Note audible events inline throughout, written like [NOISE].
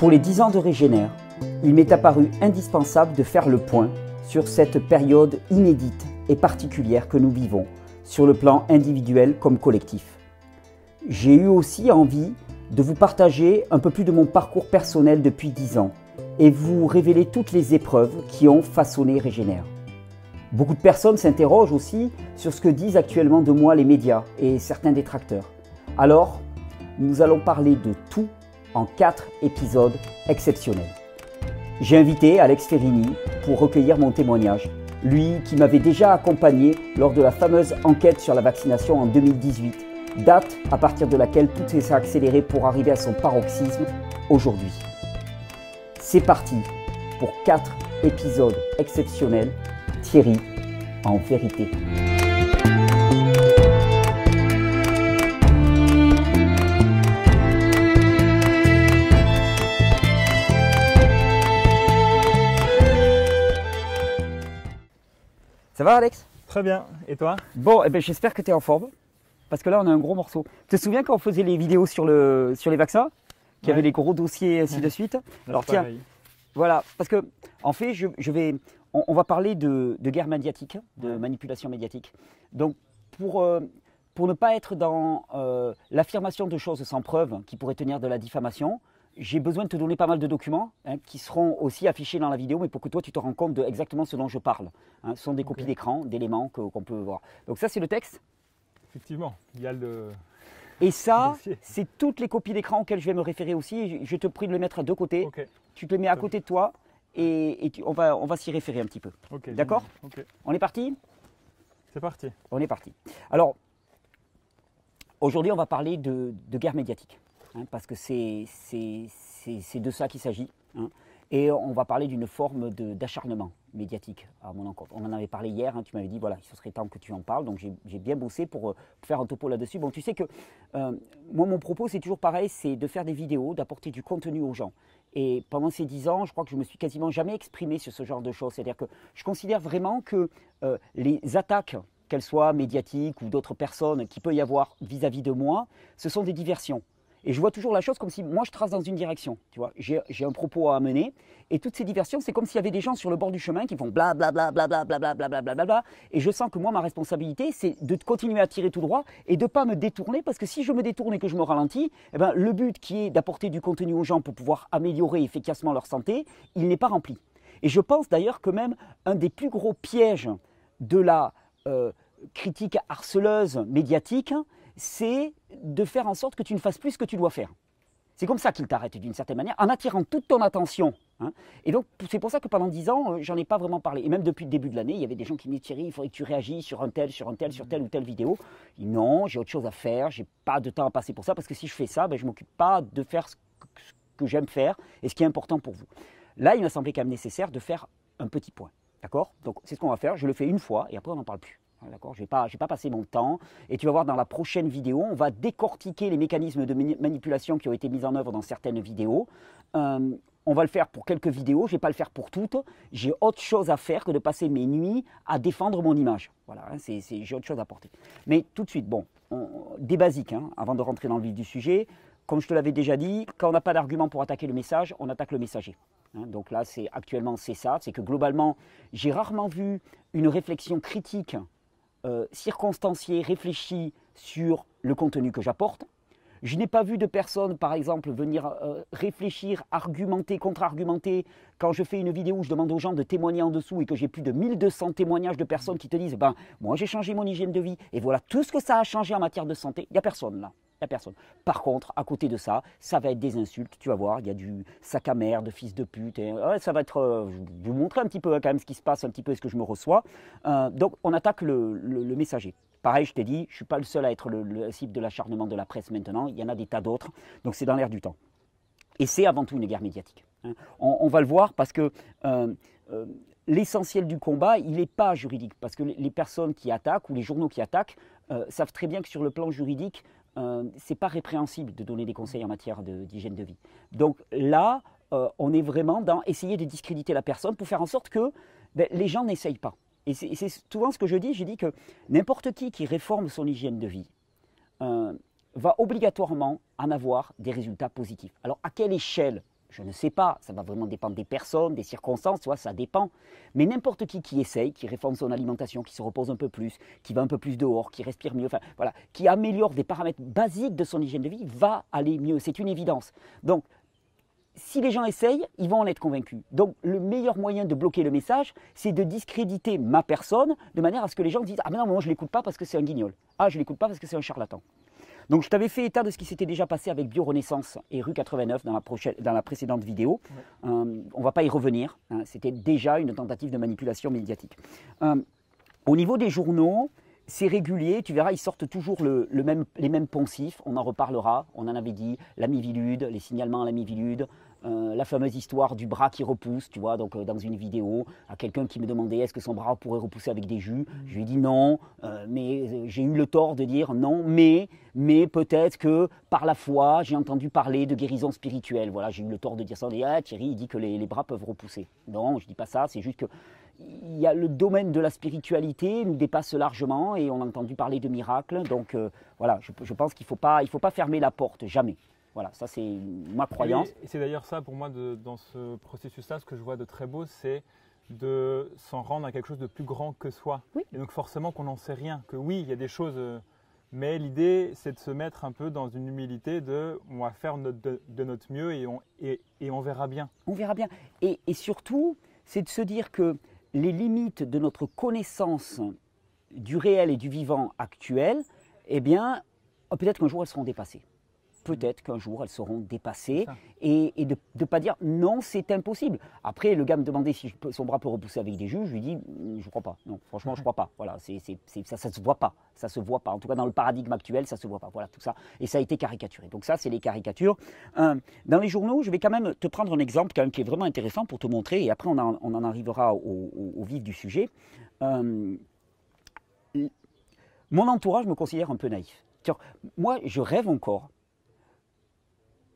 Pour les 10 ans de Régénère, il m'est apparu indispensable de faire le point sur cette période inédite et particulière que nous vivons, sur le plan individuel comme collectif. J'ai eu aussi envie de vous partager un peu plus de mon parcours personnel depuis 10 ans et vous révéler toutes les épreuves qui ont façonné Régénère. Beaucoup de personnes s'interrogent aussi sur ce que disent actuellement de moi les médias et certains détracteurs. Alors, nous allons parler de tout en quatre épisodes exceptionnels. J'ai invité Alex Ferrini pour recueillir mon témoignage, lui qui m'avait déjà accompagné lors de la fameuse enquête sur la vaccination en 2018, date à partir de laquelle tout s'est accéléré pour arriver à son paroxysme aujourd'hui. C'est parti pour quatre épisodes exceptionnels, Thierry en vérité. Ça va Alex Très bien, et toi Bon, eh ben, j'espère que tu es en forme, parce que là on a un gros morceau. Tu te souviens quand on faisait les vidéos sur, le, sur les vaccins Qu'il y avait les gros dossiers et ainsi de suite Alors tiens, voilà, parce que en fait je, vais, on, va parler de, de, guerre médiatique, de manipulation médiatique. Donc pour... Euh, pour ne pas être dans euh, l'affirmation de choses sans preuve qui pourrait tenir de la diffamation, j'ai besoin de te donner pas mal de documents hein, qui seront aussi affichés dans la vidéo, mais pour que toi tu te rends compte de exactement ce dont je parle. Hein. Ce sont des copies d'écran, d'éléments qu'on peut voir. Donc ça c'est le texte. Effectivement, il y a le. Et ça, [LAUGHS] c'est toutes les copies d'écran auxquelles je vais me référer aussi. Je te prie de les mettre à deux côtés. Tu te les mets à côté de toi et, on va, on va s'y référer un petit peu. D'accord On est parti C'est parti. On est parti. Alors, aujourd'hui, on va parler de guerre médiatique. Hein, parce que c'est de ça qu'il s'agit. Hein. Et on va parler d'une forme d'acharnement médiatique à mon encontre. On en avait parlé hier, hein, tu m'avais dit, voilà, ce serait temps que tu en parles, donc j'ai bien bossé pour, euh, faire un topo là-dessus. Bon, tu sais que euh, moi, mon propos, c'est toujours pareil, c'est de faire des vidéos, d'apporter du contenu aux gens. Et pendant ces dix ans, je crois que je me suis quasiment jamais exprimé sur ce genre de choses. C'est-à-dire que je considère vraiment que euh, les attaques, qu'elles soient médiatiques ou d'autres personnes, qui peut y avoir vis à -vis de moi, ce sont des diversions. Et je vois toujours la chose comme si moi je trace dans une direction, tu vois. J'ai un propos à amener et toutes ces diversions, c'est comme s'il y avait des gens sur le bord du chemin qui font bla bla bla bla bla bla bla bla bla bla Et je sens que moi ma responsabilité, c'est de continuer à tirer tout droit et de ne pas me détourner parce que si je me détourne et que je me ralentis, eh ben le but qui est d'apporter du contenu aux gens pour pouvoir améliorer efficacement leur santé, il n'est pas rempli. Et je pense d'ailleurs que même un des plus gros pièges de la critique harceleuse médiatique, c'est de faire en sorte que tu ne fasses plus ce que tu dois faire. C'est comme ça qu'il t'arrête d'une certaine manière, en attirant toute ton attention. Hein. Et donc, c'est pour ça que pendant dix ans, euh, j'en ai pas vraiment parlé. Et même depuis le début de l'année, il y avait des gens qui me disaient il faudrait que tu réagisses sur un tel, sur un tel, sur telle ou telle vidéo. non, j'ai autre chose à faire, j'ai pas de temps à passer pour ça, parce que si je fais ça, ben, je m'occupe pas de faire ce que, que j'aime faire et ce qui est important pour vous. Là, il m'a semblé quand même nécessaire de faire un petit point. D'accord Donc, c'est ce qu'on va faire. Je le fais une fois et après, on n'en parle plus. Hein, d'accord Je n'ai pas, passé mon temps. Et tu vas voir dans la prochaine vidéo, on va décortiquer les mécanismes de manipulation qui ont été mis en œuvre dans certaines vidéos. Euh, on va le faire pour quelques vidéos, je ne vais pas le faire pour toutes. J'ai autre chose à faire que de passer mes nuits à défendre mon image. Voilà, hein, j'ai autre chose à porter. Mais tout de suite, bon, des basiques, hein, avant de rentrer dans le vif du sujet. Comme je te l'avais déjà dit, quand on n'a pas d'argument pour attaquer le message, on attaque le messager. Hein, donc là, c'est actuellement, c'est ça. C'est que globalement, j'ai rarement vu une réflexion critique euh, circonstancié, réfléchi sur le contenu que j'apporte. Je n'ai pas vu de personne, par exemple, venir euh, réfléchir, argumenter, contre-argumenter. Quand je fais une vidéo où je demande aux gens de témoigner en dessous et que j'ai plus de 1200 témoignages de personnes qui te disent Ben, moi j'ai changé mon hygiène de vie et voilà tout ce que ça a changé en matière de santé, il n'y a personne là personne. Par contre, à côté de ça, ça va être des insultes, tu vas voir, il y a du sac à merde, fils de pute, euh, ça va être, euh, vous montrer un petit peu hein, quand même ce qui se passe, un petit peu ce que je me reçois. Euh, donc on attaque le, messager. Pareil, je t'ai dit, je ne suis pas le seul à être le, cible de l'acharnement de la presse maintenant, il y en a des tas d'autres, donc c'est dans l'air du temps. Et c'est avant tout une guerre médiatique. Hein. On, va le voir parce que l'essentiel du combat, il n'est pas juridique, parce que les personnes qui attaquent ou les journaux qui attaquent savent très bien que sur le plan juridique, ce euh, c'est pas répréhensible de donner des conseils en matière d'hygiène de, vie. Donc là, euh, on est vraiment dans essayer de discréditer la personne pour faire en sorte que ben, les gens n'essayent pas. Et c'est souvent ce que je dis, je dis que n'importe qui qui réforme son hygiène de vie euh, va obligatoirement en avoir des résultats positifs. Alors à quelle échelle je ne sais pas, ça va vraiment dépendre des personnes, des circonstances, soit ça dépend. Mais n'importe qui qui essaye, qui réforme son alimentation, qui se repose un peu plus, qui va un peu plus dehors, qui respire mieux, enfin voilà, qui améliore des paramètres basiques de son hygiène de vie, va aller mieux. C'est une évidence. Donc, si les gens essayent, ils vont en être convaincus. Donc, le meilleur moyen de bloquer le message, c'est de discréditer ma personne de manière à ce que les gens disent Ah, mais non, moi je ne l'écoute pas parce que c'est un guignol. Ah, je ne l'écoute pas parce que c'est un charlatan. Donc je t'avais fait état de ce qui s'était déjà passé avec Biorenaissance et Rue 89 dans la, précédente vidéo. Euh, on ne va pas y revenir. Hein. C'était déjà une tentative de manipulation médiatique. Euh, au niveau des journaux, c'est régulier, tu verras, ils sortent toujours les mêmes poncifs, on en reparlera, on en avait dit, l'amivilude, les signalements à l'amivilude. Euh, la fameuse histoire du bras qui repousse, tu vois, donc euh, dans une vidéo, à quelqu'un qui me demandait est-ce que son bras pourrait repousser avec des jus. Mm. Je lui ai dit non, euh, mais j'ai eu le tort de dire non, mais, mais peut-être que par la foi, j'ai entendu parler de guérison spirituelle. Voilà, j'ai eu le tort de dire ça. ah, Thierry, il dit que les, bras peuvent repousser. Non, je ne dis pas ça, c'est juste que il y a le domaine de la spiritualité nous dépasse largement et on a entendu parler de miracles. Donc voilà, je, pense qu'il ne faut pas fermer la porte, jamais. Voilà, ça c'est ma croyance. Et, c'est d'ailleurs ça pour moi dans ce processus-là, ce que je vois de très beau, c'est de s'en rendre à quelque chose de plus grand que soi. Et donc forcément qu'on n'en sait rien, que oui, il y a des choses, euh, mais l'idée c'est de se mettre un peu dans une humilité de on va faire de, notre mieux et on, et, on verra bien. On verra bien. Et, et surtout, c'est de se dire que les limites de notre connaissance du réel et du vivant actuel, eh bien, oh, peut-être qu'un jour elles seront dépassées peut-être qu'un jour elles seront dépassées et, de ne pas dire non, c'est impossible. Après, le gars me demandait si son bras peut repousser avec des juges, je lui dis mm, je crois pas. Non, franchement, je crois pas. Voilà, c'est, ça, ne se voit pas. Ça se voit pas. En tout cas, dans le paradigme actuel, ça se voit pas. Voilà, tout ça. Et ça a été caricaturé. Donc, ça, c'est les caricatures. Euh, dans les journaux, je vais quand même te prendre un exemple quand même qui est vraiment intéressant pour te montrer et après, on en, arrivera au, vif du sujet. Euh, mon entourage me considère un peu naïf. Moi, je rêve encore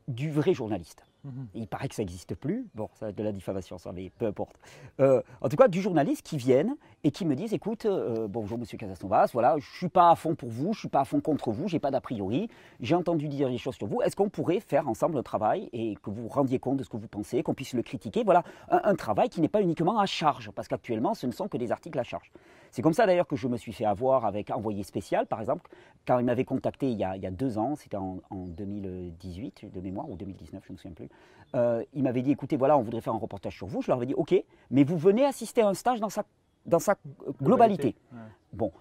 du vrai journaliste. Mhm. Il paraît que ça n'existe plus. Bon, ça va être de la diffamation, ça, mais peu importe. Euh, en tout cas, du journaliste qui viennent et qui me disent écoute, euh, bonjour, monsieur Casasnovas, voilà, je ne suis pas à fond pour vous, je ne suis pas à fond contre vous, j'ai pas d'a priori, j'ai entendu dire des choses sur vous. Est-ce qu'on pourrait faire ensemble un travail et que vous rendiez compte de ce que vous pensez, qu'on puisse le critiquer Voilà, un travail qui n'est pas uniquement à charge, parce qu'actuellement, ce ne sont que des articles à charge. C'est comme ça d'ailleurs que je me suis fait avoir avec un Envoyé Spécial, par exemple, quand il m'avait contacté il y, a, deux ans, c'était en, 2018 de mémoire, ou 2019, je ne me souviens plus. Euh, il m'avait dit, écoutez, voilà, on voudrait faire un reportage sur vous. Je leur avais dit, ok, mais vous venez assister à un stage dans sa, globalité. Bon,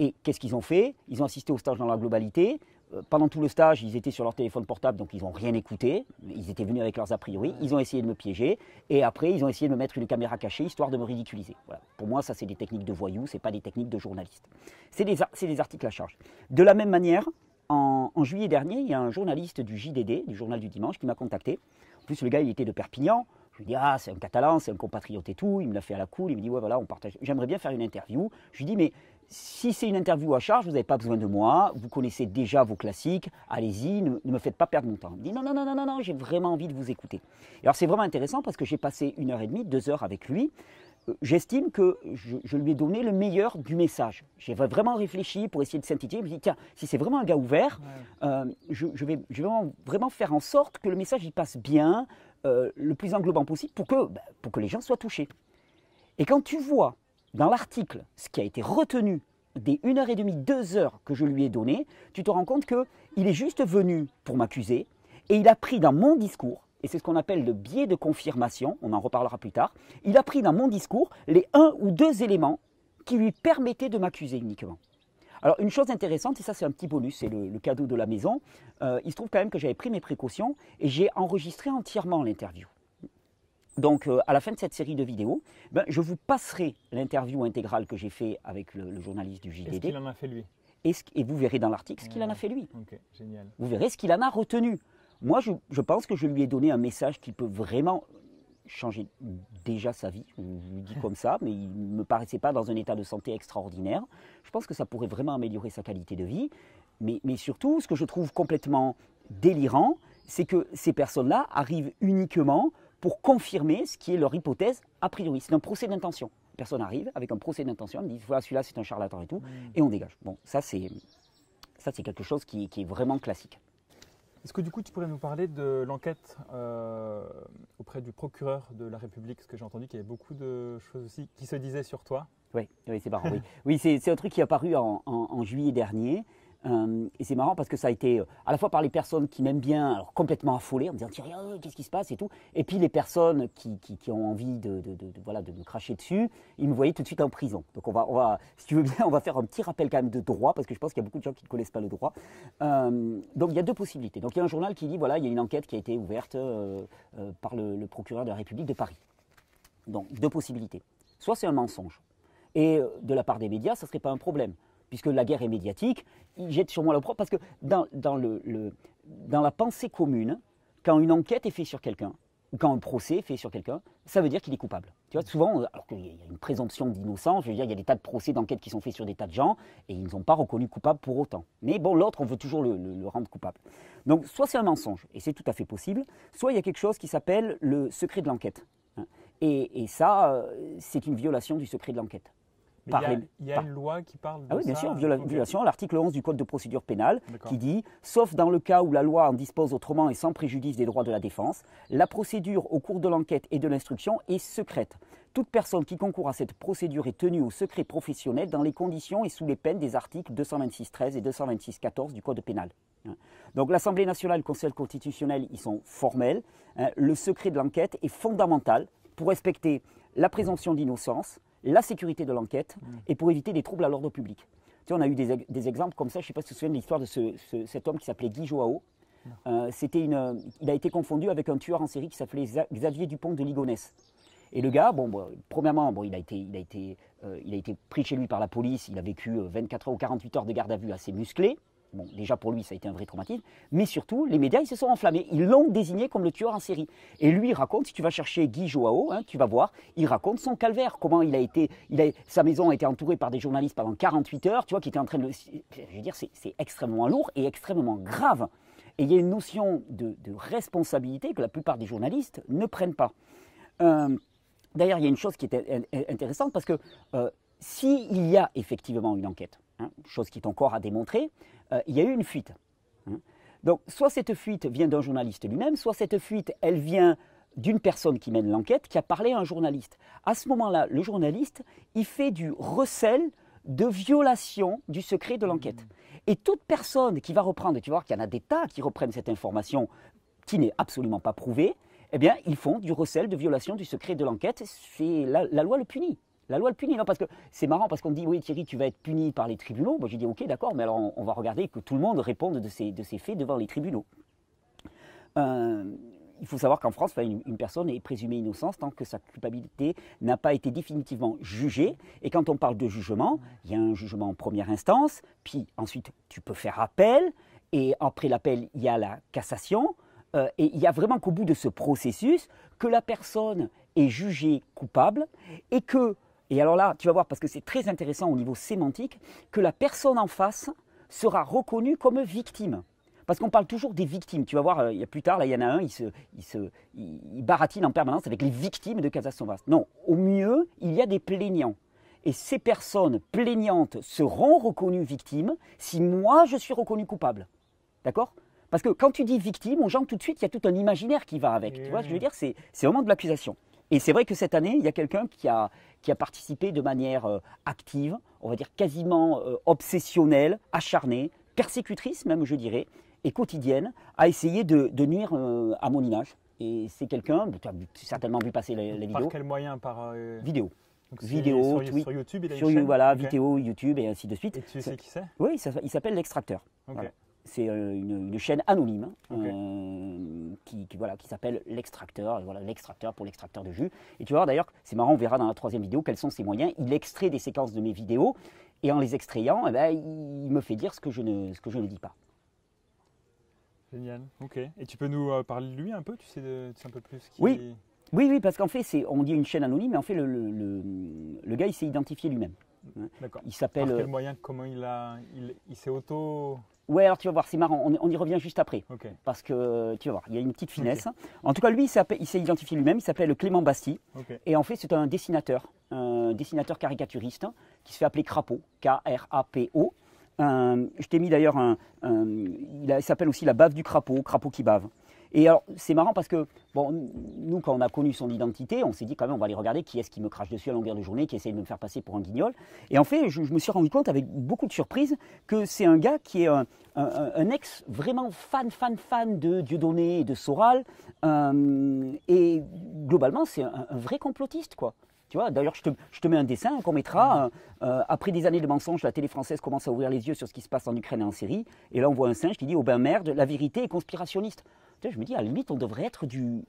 et qu'est-ce qu'ils ont fait Ils ont assisté au stage dans la globalité. Euh, pendant tout le stage, ils étaient sur leur téléphone portable, donc ils n'ont rien écouté. Ils étaient venus avec leurs a priori. Ils ont essayé de me piéger. Et après, ils ont essayé de me mettre une caméra cachée, histoire de me ridiculiser. Pour moi, ça, c'est des techniques de voyous, ce pas des techniques de journalistes. C'est des, des, articles à charge. De la même manière, en, juillet dernier, il y a un journaliste du JDD, du Journal du Dimanche, qui m'a contacté. En plus, le gars, il était de Perpignan. Je lui dis, ah, c'est un catalan, c'est un compatriote et tout. Il me l'a fait à la cool. Il me dit, ouais, voilà, on partage. J'aimerais bien faire une interview. Je lui dis, mais si c'est une interview à charge, vous n'avez pas besoin de moi, vous connaissez déjà vos classiques, allez-y, ne, me faites pas perdre mon temps. Il dit non, non, non, non, non, j'ai vraiment envie de vous écouter. alors c'est vraiment intéressant parce que j'ai passé une heure et demie, deux heures avec lui. Euh, j'estime que je, lui ai donné le meilleur du message. J'ai vraiment réfléchi pour essayer de s'intituler, Je me suis tiens, si c'est vraiment un gars ouvert, euh, je, vais, vraiment, faire en sorte que le message y passe bien, euh, le plus englobant possible pour bah, pour que les gens soient touchés. Et quand tu vois dans l'article, ce qui a été retenu des 1h30, 2 heures que je lui ai donné, tu te rends compte qu'il est juste venu pour m'accuser et il a pris dans mon discours, et c'est ce qu'on appelle le biais de confirmation, on en reparlera plus tard, il a pris dans mon discours les un ou deux éléments qui lui permettaient de m'accuser uniquement. Alors une chose intéressante, et ça c'est un petit bonus, c'est le, cadeau de la maison, euh, il se trouve quand même que j'avais pris mes précautions et j'ai enregistré entièrement l'interview donc, euh, à la fin de cette série de vidéos, ben, je vous passerai l'interview intégrale que j'ai fait avec le, journaliste du JDD. Est-ce qu'il en a fait lui et, vous verrez dans l'article ce qu'il en a fait lui. Ok, génial. Vous verrez ce qu'il en a retenu. Moi, je, pense que je lui ai donné un message qui peut vraiment changer déjà sa vie. Je lui dis comme ça, mais il ne me paraissait pas dans un état de santé extraordinaire. Je pense que ça pourrait vraiment améliorer sa qualité de vie. Mais, mais surtout, ce que je trouve complètement délirant, c'est que ces personnes-là arrivent uniquement pour confirmer ce qui est leur hypothèse a priori. C'est un procès d'intention. Personne arrive avec un procès d'intention, me dit voilà celui-là c'est un charlatan et tout, hmm. et on dégage. Bon, ça c'est ça c'est quelque chose qui, est vraiment classique. Est-ce que du coup tu pourrais nous parler de l'enquête euh, auprès du procureur de la République Parce que j'ai entendu qu'il y avait beaucoup de choses aussi qui se disaient sur toi. Oui, oui c'est marrant. oui, [LAUGHS] oui c'est un truc qui est apparu en, en juillet dernier. Euh, et c'est marrant parce que ça a été euh, à la fois par les personnes qui m'aiment bien, complètement affolées, en me disant tiens, oh, oh, qu'est-ce qui se passe et tout, et puis les personnes qui, ont envie de, me cracher dessus, ils me voyaient tout de suite en prison. Donc on va, si tu veux bien, on va faire un petit rappel quand même de droit, parce que je pense qu'il y a beaucoup de gens qui ne connaissent pas le droit. Euh, donc il y a deux possibilités. Donc il y a un journal qui dit, voilà, il y a une enquête qui a été ouverte par le, le procureur de la République de Paris. Donc deux possibilités. Soit c'est un mensonge, et de la part des médias, ça ne serait pas un problème puisque la guerre est médiatique, ils jettent sur moi le propre. Parce que dans, le, dans la pensée commune, quand une enquête est faite sur quelqu'un, ou quand un procès est fait sur quelqu'un, ça veut dire qu'il est coupable. Tu vois, souvent, euh, alors qu'il y a une présomption d'innocence, je veux dire, il y a des tas de procès d'enquête qui sont faits sur des tas de gens, et ils ne sont pas reconnus coupables pour autant. Mais bon, l'autre, on veut toujours le, rendre coupable. Donc, soit c'est un mensonge, et c'est tout à fait possible, soit il y a quelque chose qui s'appelle le secret de l'enquête. Hein. et ça, euh, c'est une violation du secret de l'enquête il y a, une loi qui parle de Ah oui, bien sûr, euh, violation, euh, l'article 11 du Code de procédure pénale qui dit sauf dans le cas où la loi en dispose autrement et sans préjudice des droits de la défense, la procédure au cours de l'enquête et de l'instruction est secrète. Toute personne qui concourt à cette procédure est tenue au secret professionnel dans les conditions et sous les peines des articles 226-13 et 226-14 du Code pénal. Hein. Donc l'Assemblée nationale, le Conseil constitutionnel, ils sont formels. Hein. Le secret de l'enquête est fondamental pour respecter la présomption d'innocence, la sécurité de l'enquête mm. et pour éviter des troubles à l'ordre public. Tu sais, on a eu des, exemples comme ça, je ne sais pas si tu te souviens de l'histoire de cet homme qui s'appelait Guy Joao. Euh, une, euh, il a été confondu avec un tueur en série qui s'appelait Xavier Dupont de Ligonnès. Et le gars, bon, premièrement, il, a été, il, a été, euh, il a été pris chez lui par la police, il a vécu 24 heures ou 48 heures de garde à vue assez musclé. Bon, déjà pour lui, ça a été un vrai traumatisme, mais surtout, les médias, ils se sont enflammés. Ils l'ont désigné comme le tueur en série. Et lui, il raconte, si tu vas chercher Guy Joao, hein, tu vas voir, il raconte son calvaire, comment il a été, il sa maison a été entourée par des journalistes pendant 48 heures, tu vois, qui étaient en train de... Je veux dire, c'est extrêmement lourd et extrêmement grave. Et il y a une notion de, responsabilité que la plupart des journalistes ne prennent pas. Euh, d'ailleurs, il y a une chose qui est intéressante, parce que euh, s'il y a effectivement une enquête, Hein, chose qui est encore à démontrer, euh, il y a eu une fuite. Hein. Donc soit cette fuite vient d'un journaliste lui-même, soit cette fuite, elle vient d'une personne qui mène l'enquête, qui a parlé à un journaliste. À ce moment-là, le journaliste, il fait du recel de violation du secret de l'enquête. Et toute personne qui va reprendre, tu vois qu'il y en a des tas qui reprennent cette information qui n'est absolument pas prouvée, eh bien, ils font du recel de violation du secret de l'enquête. C'est la loi le punit. La loi le punit, non Parce que c'est marrant, parce qu'on dit, oui Thierry, tu vas être puni par les tribunaux. Moi j'ai dit, ok, d'accord, mais alors on, va regarder que tout le monde réponde de ses faits devant les tribunaux. Euh, il faut savoir qu'en France, une, personne est présumée innocente tant que sa culpabilité n'a pas été définitivement jugée. Et quand on parle de jugement, il y a un jugement en première instance, puis ensuite tu peux faire appel, et après l'appel, il y a la cassation. Euh, et il y a vraiment qu'au bout de ce processus que la personne est jugée coupable et que et alors là, tu vas voir, parce que c'est très intéressant au niveau sémantique, que la personne en face sera reconnue comme victime. Parce qu'on parle toujours des victimes. Tu vas voir, euh, il y a plus tard, là, il y en a un, il, se, il, se, baratine en permanence avec les victimes de Casasovas. Non, au mieux, il y a des plaignants. Et ces personnes plaignantes seront reconnues victimes si moi, je suis reconnu coupable. D'accord Parce que quand tu dis victime, on jante tout de suite, il y a tout un imaginaire qui va avec. Tu vois, je veux dire, c'est au moment de l'accusation. Et c'est vrai que cette année, il y a quelqu'un qui a, qui a participé de manière euh, active, on va dire quasiment euh, obsessionnelle, acharnée, persécutrice même, je dirais, et quotidienne, à essayer de, de nuire euh, à mon image. Et c'est quelqu'un, tu as certainement vu passer la, vidéos. vidéo. Par quel moyen Par vidéo. vidéo, sur, YouTube, il a voilà, vidéo, YouTube et ainsi de suite. tu sais qui c'est Oui, il s'appelle l'extracteur c'est euh, une, chaîne anonyme hein, euh, qui, voilà, qui s'appelle l'extracteur, euh, voilà, l'extracteur pour l'extracteur de jus. Et tu vois d'ailleurs, c'est marrant, on verra dans la troisième vidéo quels sont ses moyens. Il extrait des séquences de mes vidéos et en les extrayant, eh ben, il me fait dire ce que je ne, ce que je ne dis pas. Génial, ok. Et tu peux nous parler de lui un peu Tu sais, un peu plus qui... Oui, oui, oui, parce qu'en fait, c'est, on dit une chaîne anonyme, mais en fait, le, gars, il s'est identifié lui-même. D'accord. Il s'appelle. Par quel moyen Comment il a il s'est auto. Ouais, alors tu vas voir, c'est marrant, on, y revient juste après. Parce que tu vas voir, il y a une petite finesse. En tout cas, lui, il s'est identifié lui-même, il s'appelle Clément Basti. Et en fait, c'est un dessinateur, un dessinateur caricaturiste hein, qui se fait appeler Crapaud, K-R-A-P-O. je t'ai mis d'ailleurs un, un, Il s'appelle aussi la bave du crapaud, crapaud qui bave. Et alors, c'est marrant parce que, bon, nous, quand on a connu son identité, on s'est dit quand même, on va aller regarder qui est-ce qui me crache dessus à longueur de journée, qui essaie de me faire passer pour un guignol. Et en fait, je, me suis rendu compte avec beaucoup de surprise que c'est un gars qui est un, ex vraiment fan, fan, fan de Dieudonné et de Soral. Euh, et globalement, c'est un, vrai complotiste, quoi. Tu vois, d'ailleurs, je te, je te, mets un dessin qu'on mettra. Euh, euh, après des années de mensonges, la télé française commence à ouvrir les yeux sur ce qui se passe en Ukraine et en Syrie. Et là, on voit un singe qui dit Oh ben merde, la vérité est conspirationniste je me dis, à la limite, on devrait être du,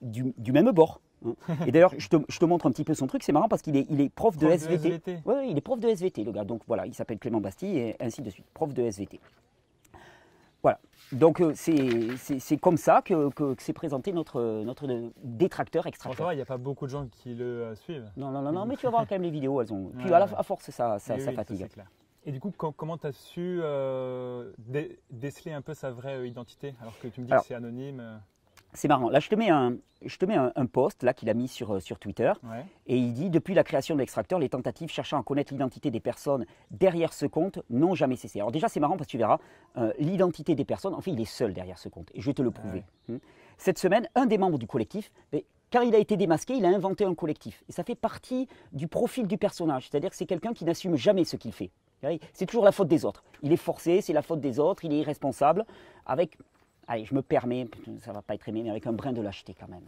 même bord. Hein. Et d'ailleurs, je, te, montre un petit peu son truc, c'est marrant parce qu'il est, il est prof, de SVT. Oui, il est prof de SVT, le gars. Donc voilà, il s'appelle Clément Bastille et ainsi de suite, prof de SVT. Voilà, donc euh, c'est comme ça que, que, s'est présenté notre, notre détracteur extracteur. il n'y a pas beaucoup de gens qui le euh, suivent. Non, non, non, mais tu vas voir quand même les vidéos, elles ont. [LAUGHS] Puis à, force, ça, ça, fatigue. Et du coup, comment tu as su euh, déceler un peu sa vraie euh, identité alors que tu me dis que c'est anonyme euh? C'est marrant. Là, je te mets un, post qu'il a mis sur, Twitter et il dit depuis la création de l'extracteur, les tentatives cherchant à connaître l'identité des personnes derrière ce compte n'ont jamais cessé. Alors déjà, c'est marrant parce que tu verras l'identité des personnes. En fait, il est seul derrière ce compte et je vais te le prouver. Hum. Cette semaine, un des membres du collectif, car il a été démasqué, il a inventé un collectif. Et ça fait partie du profil du personnage, c'est-à-dire que c'est quelqu'un qui n'assume jamais ce qu'il fait. C'est toujours la faute des autres. Il est forcé, c'est la faute des autres, il est irresponsable. Avec, allez, je me permets, ça va pas être aimé, mais avec un brin de lâcheté quand même.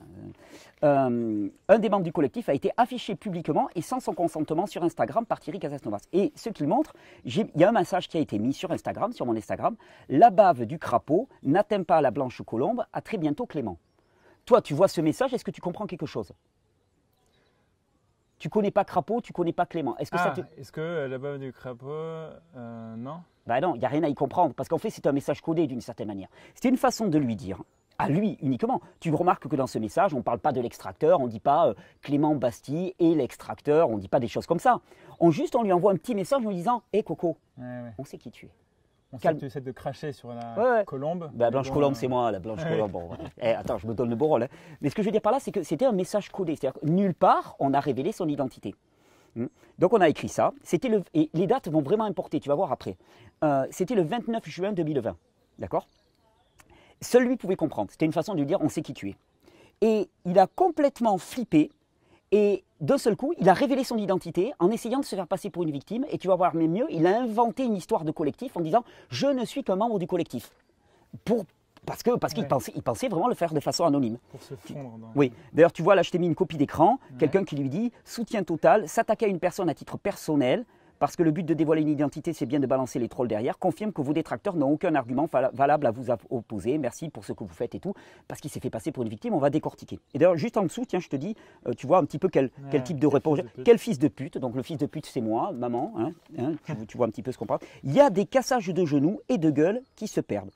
Euh, un des membres du collectif a été affiché publiquement et sans son consentement sur Instagram par Thierry Casasnovas. Et ce qu'il montre, il y a un message qui a été mis sur Instagram, sur mon Instagram. La bave du crapaud n'atteint pas la blanche colombe. À très bientôt, Clément. Toi, tu vois ce message, est-ce que tu comprends quelque chose tu connais pas Crapaud, tu connais pas Clément. Est-ce que ça ah, Est-ce que la bave du crapaud, euh, non Bah non, il n'y a rien à y comprendre, parce qu'en fait c'est un message codé d'une certaine manière. C'était une façon de lui dire, à lui uniquement. Tu remarques que dans ce message, on ne parle pas de l'extracteur, on ne dit pas euh, Clément Bastille et l'extracteur, on ne dit pas des choses comme ça. On juste, on lui envoie un petit message en lui disant, hé eh, Coco, on sait qui tu es. On calme. sait que tu essaies de cracher sur la colombe. Bah, blanche colombe, euh, c'est moi, la blanche [LAUGHS] colombe. Eh, attends, je me donne le beau rôle. Hein. Mais ce que je veux dire par là, c'est que c'était un message codé. C'est-à-dire que nulle part, on a révélé son identité. Hmm. Donc on a écrit ça. C'était le, et les dates vont vraiment importer, tu vas voir après. Euh, c'était le 29 juin 2020. D'accord Seul lui pouvait comprendre. C'était une façon de lui dire on sait qui tu es. Et il a complètement flippé et d'un seul coup, il a révélé son identité en essayant de se faire passer pour une victime. Et tu vas voir, même mieux, il a inventé une histoire de collectif en disant Je ne suis qu'un membre du collectif. parce qu'il pensait, il pensait vraiment le faire de façon anonyme. Pour se fondre. Hein. oui. D'ailleurs, tu vois, là, je t'ai mis une copie d'écran. Quelqu'un qui lui dit Soutien total, s'attaquer à une personne à titre personnel, parce que le but de dévoiler une identité, c'est bien de balancer les trolls derrière, confirme que vos détracteurs n'ont aucun argument valable à vous opposer. Merci pour ce que vous faites et tout, parce qu'il s'est fait passer pour une victime, on va décortiquer. Et d'ailleurs, juste en dessous, tiens, je te dis, euh, tu vois un petit peu quel, type de réponse. Quel fils de pute Donc le fils de pute, c'est moi, maman, hein, hein, tu, tu vois un petit peu ce qu'on parle. Il y a des cassages de genoux et de gueule qui se perdent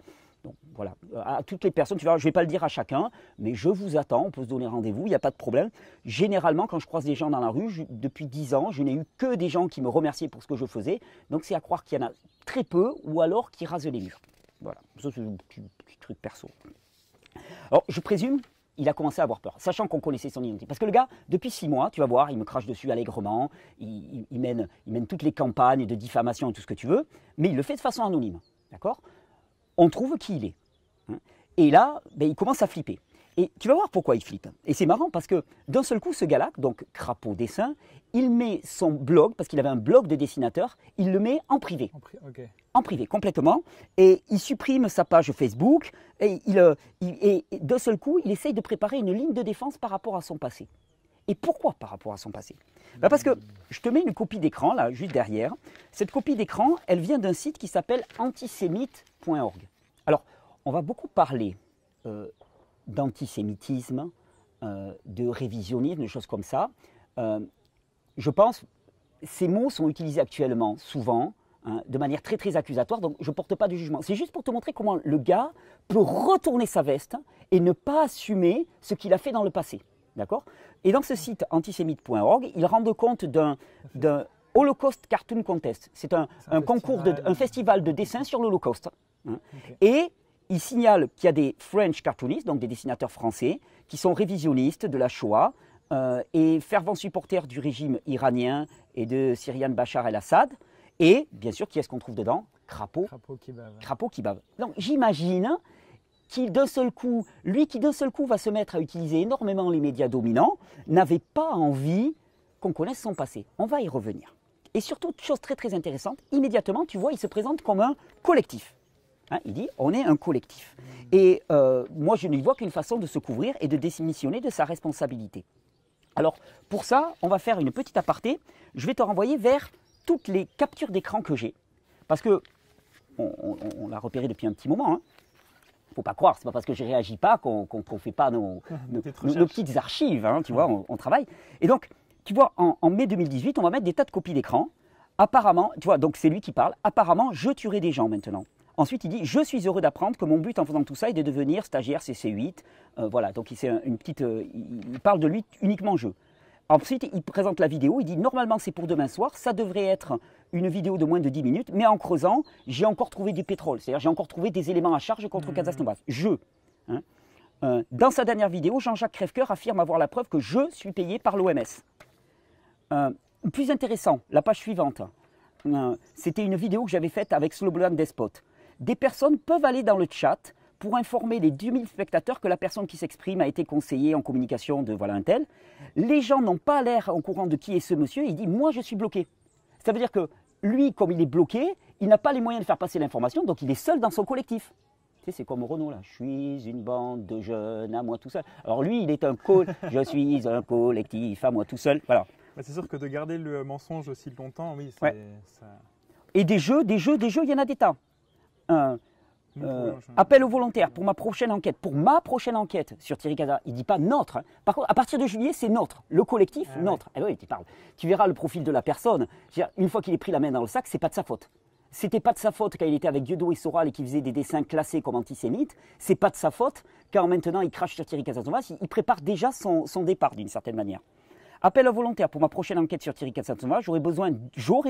voilà, euh, à toutes les personnes, tu vois, je ne vais pas le dire à chacun, mais je vous attends, on peut se donner rendez-vous, il n'y a pas de problème. Généralement, quand je croise des gens dans la rue, depuis 10 ans, je n'ai eu que des gens qui me remerciaient pour ce que je faisais, donc c'est à croire qu'il y en a très peu, ou alors qui rasent les murs. Voilà, ça c'est un truc perso. Alors, je présume il a commencé à avoir peur, sachant qu'on connaissait son identité. Parce que le gars, depuis 6 mois, tu vas voir, il me crache dessus allègrement, il, mène, il mène toutes les campagnes de diffamation et tout ce que tu veux, mais il le fait de façon anonyme. D'accord On trouve qui il est. Hein. Et là, ben, il commence à flipper. Et tu vas voir pourquoi il flippe. Et c'est marrant parce que d'un seul coup, ce gars-là, donc Crapaud Dessin, il met son blog, parce qu'il avait un blog de dessinateur, il le met en privé. En, privé, complètement. Et il supprime sa page Facebook. Et, il, euh, d'un seul coup, il essaye de préparer une ligne de défense par rapport à son passé. Et pourquoi par rapport à son passé ben, Parce que je te mets une copie d'écran, là, juste derrière. Cette copie d'écran, elle vient d'un site qui s'appelle antisémite.org. Alors, on va beaucoup parler euh, d'antisémitisme, euh, de révisionnisme, de choses comme ça. Euh, je pense, ces mots sont utilisés actuellement, souvent, hein, de manière très très accusatoire, donc je ne porte pas de jugement. C'est juste pour te montrer comment le gars peut retourner sa veste et ne pas assumer ce qu'il a fait dans le passé. D'accord Et dans ce site antisémite.org, ils rendent compte d'un Holocaust Cartoon Contest. C'est un, concours, festival de dessin sur l'Holocauste. Hein. Et il signale qu'il y a des French cartoonistes, donc des dessinateurs français, qui sont révisionnistes de la Shoah euh, et fervents supporters du régime iranien et de Syrian Bachar el-Assad. Et bien sûr, qui est-ce qu'on trouve dedans Crapaud. Crapaud qui bave. Donc j'imagine qu'il d'un seul coup, lui qui d'un seul coup va se mettre à utiliser énormément les médias dominants, n'avait pas envie qu'on connaisse son passé. On va y revenir. Et surtout, chose très très intéressante, immédiatement, tu vois, il se présente comme un collectif. Hein, il dit, on est un collectif. Et euh, moi, je n'y vois qu'une façon de se couvrir et de démissionner de sa responsabilité. Alors, pour ça, on va faire une petite aparté. Je vais te renvoyer vers toutes les captures d'écran que j'ai. Parce que, on, l'a repéré depuis un petit moment, hein faut pas croire, c'est pas parce que je réagis pas qu'on ne fait pas nos, [LAUGHS] petites archives, hein, tu vois, on, travaille. Et donc, tu vois, en, en, mai 2018, on va mettre des tas de copies d'écran. Apparemment, tu vois, donc c'est lui qui parle. Apparemment, je tuerai des gens maintenant. Ensuite, il dit Je suis heureux d'apprendre que mon but en faisant tout ça est de devenir stagiaire CC8. Euh, voilà, donc il, une petite, euh, il parle de lui uniquement jeu. Ensuite, il présente la vidéo, il dit normalement c'est pour demain soir, ça devrait être une vidéo de moins de 10 minutes, mais en creusant, j'ai encore trouvé du pétrole, c'est-à-dire j'ai encore trouvé des éléments à charge contre mmh. Je. Hein. Euh, dans sa dernière vidéo, Jean-Jacques Crèvecoeur affirme avoir la preuve que je suis payé par l'OMS. plus intéressant, la page suivante. C'était une vidéo que j'avais faite avec Slobodan Despot des personnes peuvent aller dans le chat pour informer les 10 000 spectateurs que la personne qui s'exprime a été conseillée en communication de voilà un tel. Les gens n'ont pas l'air au courant de qui est ce monsieur, il dit moi je suis bloqué. Ça veut dire que lui, comme il est bloqué, il n'a pas les moyens de faire passer l'information, donc il est seul dans son collectif. c'est comme Renault là, je suis une bande de jeunes à moi tout seul. Alors lui, il est un col, je suis un collectif à moi tout seul. Voilà. Bah, c'est sûr que de garder le mensonge aussi longtemps, oui, Ça... Et des jeux, des jeux, des jeux, il y en a des tas un euh, appel aux volontaires pour ma prochaine enquête, pour ma prochaine enquête sur Thierry Casa. Il dit pas notre. Par contre, à partir de juillet, c'est notre, le collectif, ah notre. tu eh parles. Tu verras le profil de la personne. Une fois qu'il est pris la main dans le sac, c'est pas de sa faute. Ce n'était pas de sa faute quand il était avec Dieudo et Soral et qu'il faisait des dessins classés comme antisémites. n'est pas de sa faute car maintenant il crache sur Thierry Casasnovas. Il prépare déjà son, départ d'une certaine manière. Appel aux volontaire pour ma prochaine enquête sur Thierry Casasnovas. J'aurai besoin,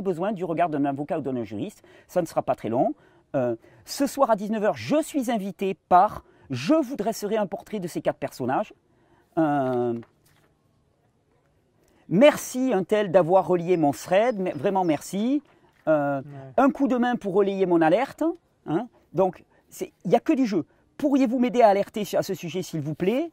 besoin du regard d'un avocat ou d'un juriste. Ça ne sera pas très long. Euh, ce soir à 19h, je suis invité par, je vous dresserai un portrait de ces quatre personnages. Euh, merci un tel d'avoir relié mon thread, vraiment merci. Euh, un coup de main pour relayer mon alerte. Hein. Donc, il n'y a que du jeu. Pourriez-vous m'aider à alerter à ce sujet, s'il vous plaît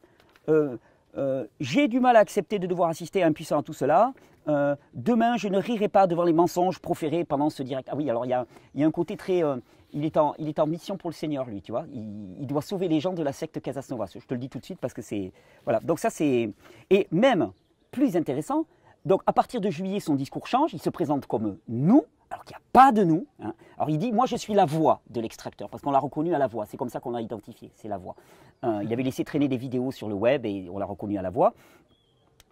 J'ai du mal à accepter de devoir assister à à tout cela. Euh, demain, je ne rirai pas devant les mensonges proférés pendant ce direct. Ah oui, alors il y, a, un côté très. Euh, il, est en, mission pour le Seigneur, lui, tu vois. Il, doit sauver les gens de la secte Casasnova. Je te le dis tout de suite parce que c'est. Voilà. Donc, ça, c'est. Et même, plus intéressant, donc à partir de juillet, son discours change. Il se présente comme nous, alors qu'il n'y a pas de nous. Hein. Alors, il dit Moi, je suis la voix de l'extracteur, parce qu'on l'a reconnu à la voix. C'est comme ça qu'on l'a identifié, c'est la voix. Euh, il avait laissé traîner des vidéos sur le web et on l'a reconnu à la voix.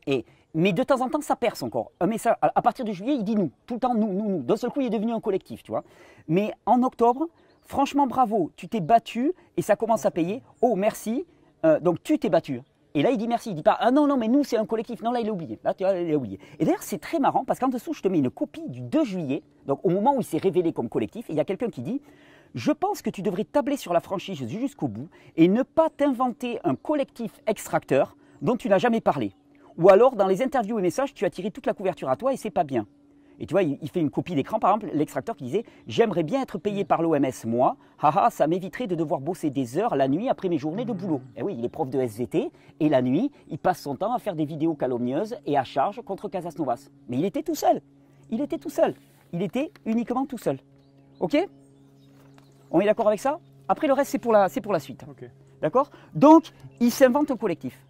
Et mais de temps en temps, ça perce encore. Mais ça, à partir de juillet, il dit nous, tout le temps nous, nous, nous. D'un seul coup, il est devenu un collectif, tu vois. Mais en octobre, franchement, bravo, tu t'es battu et ça commence à payer. Oh, merci. Euh, donc tu t'es battu. Et là, il dit merci. Il dit pas ah non non, mais nous c'est un collectif. Non là, il a oublié. Là, tu vois, il oublié. Et d'ailleurs, c'est très marrant parce qu'en dessous, je te mets une copie du 2 juillet. Donc au moment où il s'est révélé comme collectif, il y a quelqu'un qui dit je pense que tu devrais tabler sur la franchise jusqu'au bout et ne pas t'inventer un collectif extracteur dont tu n'as jamais parlé. Ou alors dans les interviews et messages, tu as tiré toute la couverture à toi et c'est pas bien. Et tu vois, il, fait une copie d'écran, par exemple, l'extracteur qui disait J'aimerais bien être payé par l'OMS, moi. Haha, ça m'éviterait de devoir bosser des heures la nuit après mes journées de boulot. Et eh oui, il est prof de SVT, et la nuit, il passe son temps à faire des vidéos calomnieuses et à charge contre Casas Novas. Mais il était tout seul. Il était tout seul. Il était uniquement tout seul. OK On est d'accord avec ça Après, le reste, c'est pour, la, pour la suite. D'accord Donc, il s'invente un collectif.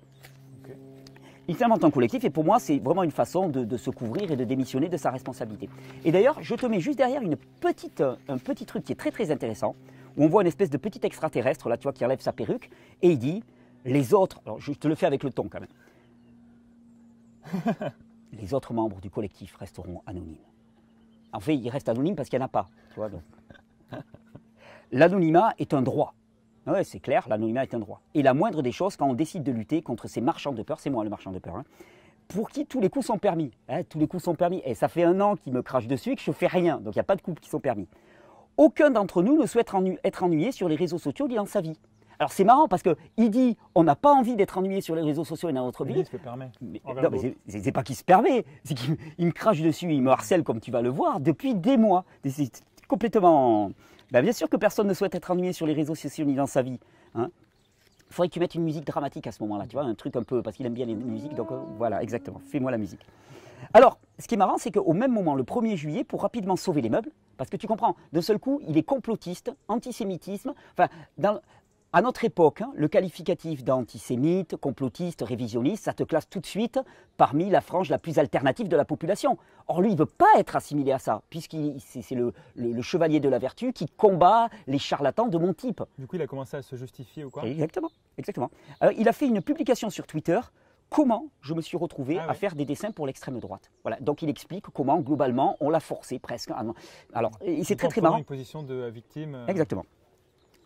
Il s'invente en collectif et pour moi, c'est vraiment une façon de, se couvrir et de démissionner de sa responsabilité. Et d'ailleurs, je te mets juste derrière une petite, euh, un petit truc qui est très très intéressant, où on voit une espèce de petit extraterrestre, là tu qui enlève sa perruque, et il dit, les autres, alors je te le fais avec le ton quand même, [LAUGHS] les autres membres du collectif resteront anonymes. En fait, ils restent anonymes parce qu'il n'y en a pas. L'anonymat est un droit. Ah c'est clair, l'anonymat est un droit. Et la moindre des choses, quand on décide de lutter contre ces marchands de peur, c'est moi le marchand de peur, hein, pour qui tous les coups sont permis. Hein, tous les coups sont permis. Et ça fait un an qu'ils me crachent dessus et que je fais rien. Donc il n'y a pas de coups qui sont permis. Aucun d'entre nous ne souhaite être ennuyé sur les réseaux sociaux dans sa vie. Alors c'est marrant parce que il dit on n'a pas envie d'être ennuyé sur les réseaux sociaux et dans notre vie. Il se permet. non, mais c'est pas qu'il se permet, c'est qu'il me crache dessus, il me harcèle comme tu vas le voir depuis des mois. C'est complètement bah, bien sûr que personne ne souhaite être ennuyé sur les réseaux sociaux ni dans sa vie. il hein. faudrait que tu mettes une musique dramatique à ce moment-là, tu vois, un truc un peu, parce qu'il aime bien les musiques, donc euh, voilà, exactement, fais-moi la musique. Alors, ce qui est marrant, c'est qu'au même moment, le 1er juillet, pour rapidement sauver les meubles, parce que tu comprends, d'un seul coup, il est complotiste, antisémitisme, enfin, dans, à notre époque, hein, le qualificatif d'antisémite, complotiste, révisionniste, ça te classe tout de suite parmi la frange la plus alternative de la population. Or, lui, il ne veut pas être assimilé à ça, puisque c'est le, chevalier de la vertu qui combat les charlatans de mon type. Du coup, il a commencé à se justifier ou quoi Exactement, exactement. Euh, il a fait une publication sur Twitter comment je me suis retrouvé ah à faire des dessins pour l'extrême droite. Donc il explique comment globalement on l'a forcé presque. Alors c'est très très marrant. Une position de victime. Euh, exactement.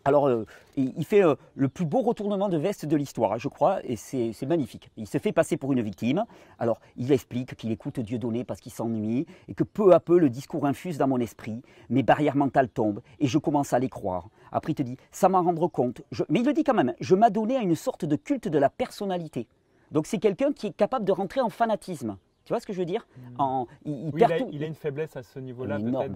Alors, euh, il fait euh, le plus beau retournement de veste de l'histoire, je crois, et c'est magnifique. Il se fait passer pour une victime. Alors, il explique qu'il écoute Dieu donné parce qu'il s'ennuie, et que peu à peu, le discours infuse dans mon esprit, mes barrières mentales tombent, et je commence à les croire. Après, il te dit, ça m'en rendre compte. Mais il le dit quand même, je m'adonnais à une sorte de culte de la personnalité. Donc, c'est quelqu'un qui est capable de rentrer en fanatisme. Tu vois ce que je veux dire hmm. il, a, une faiblesse à ce niveau-là. Une énorme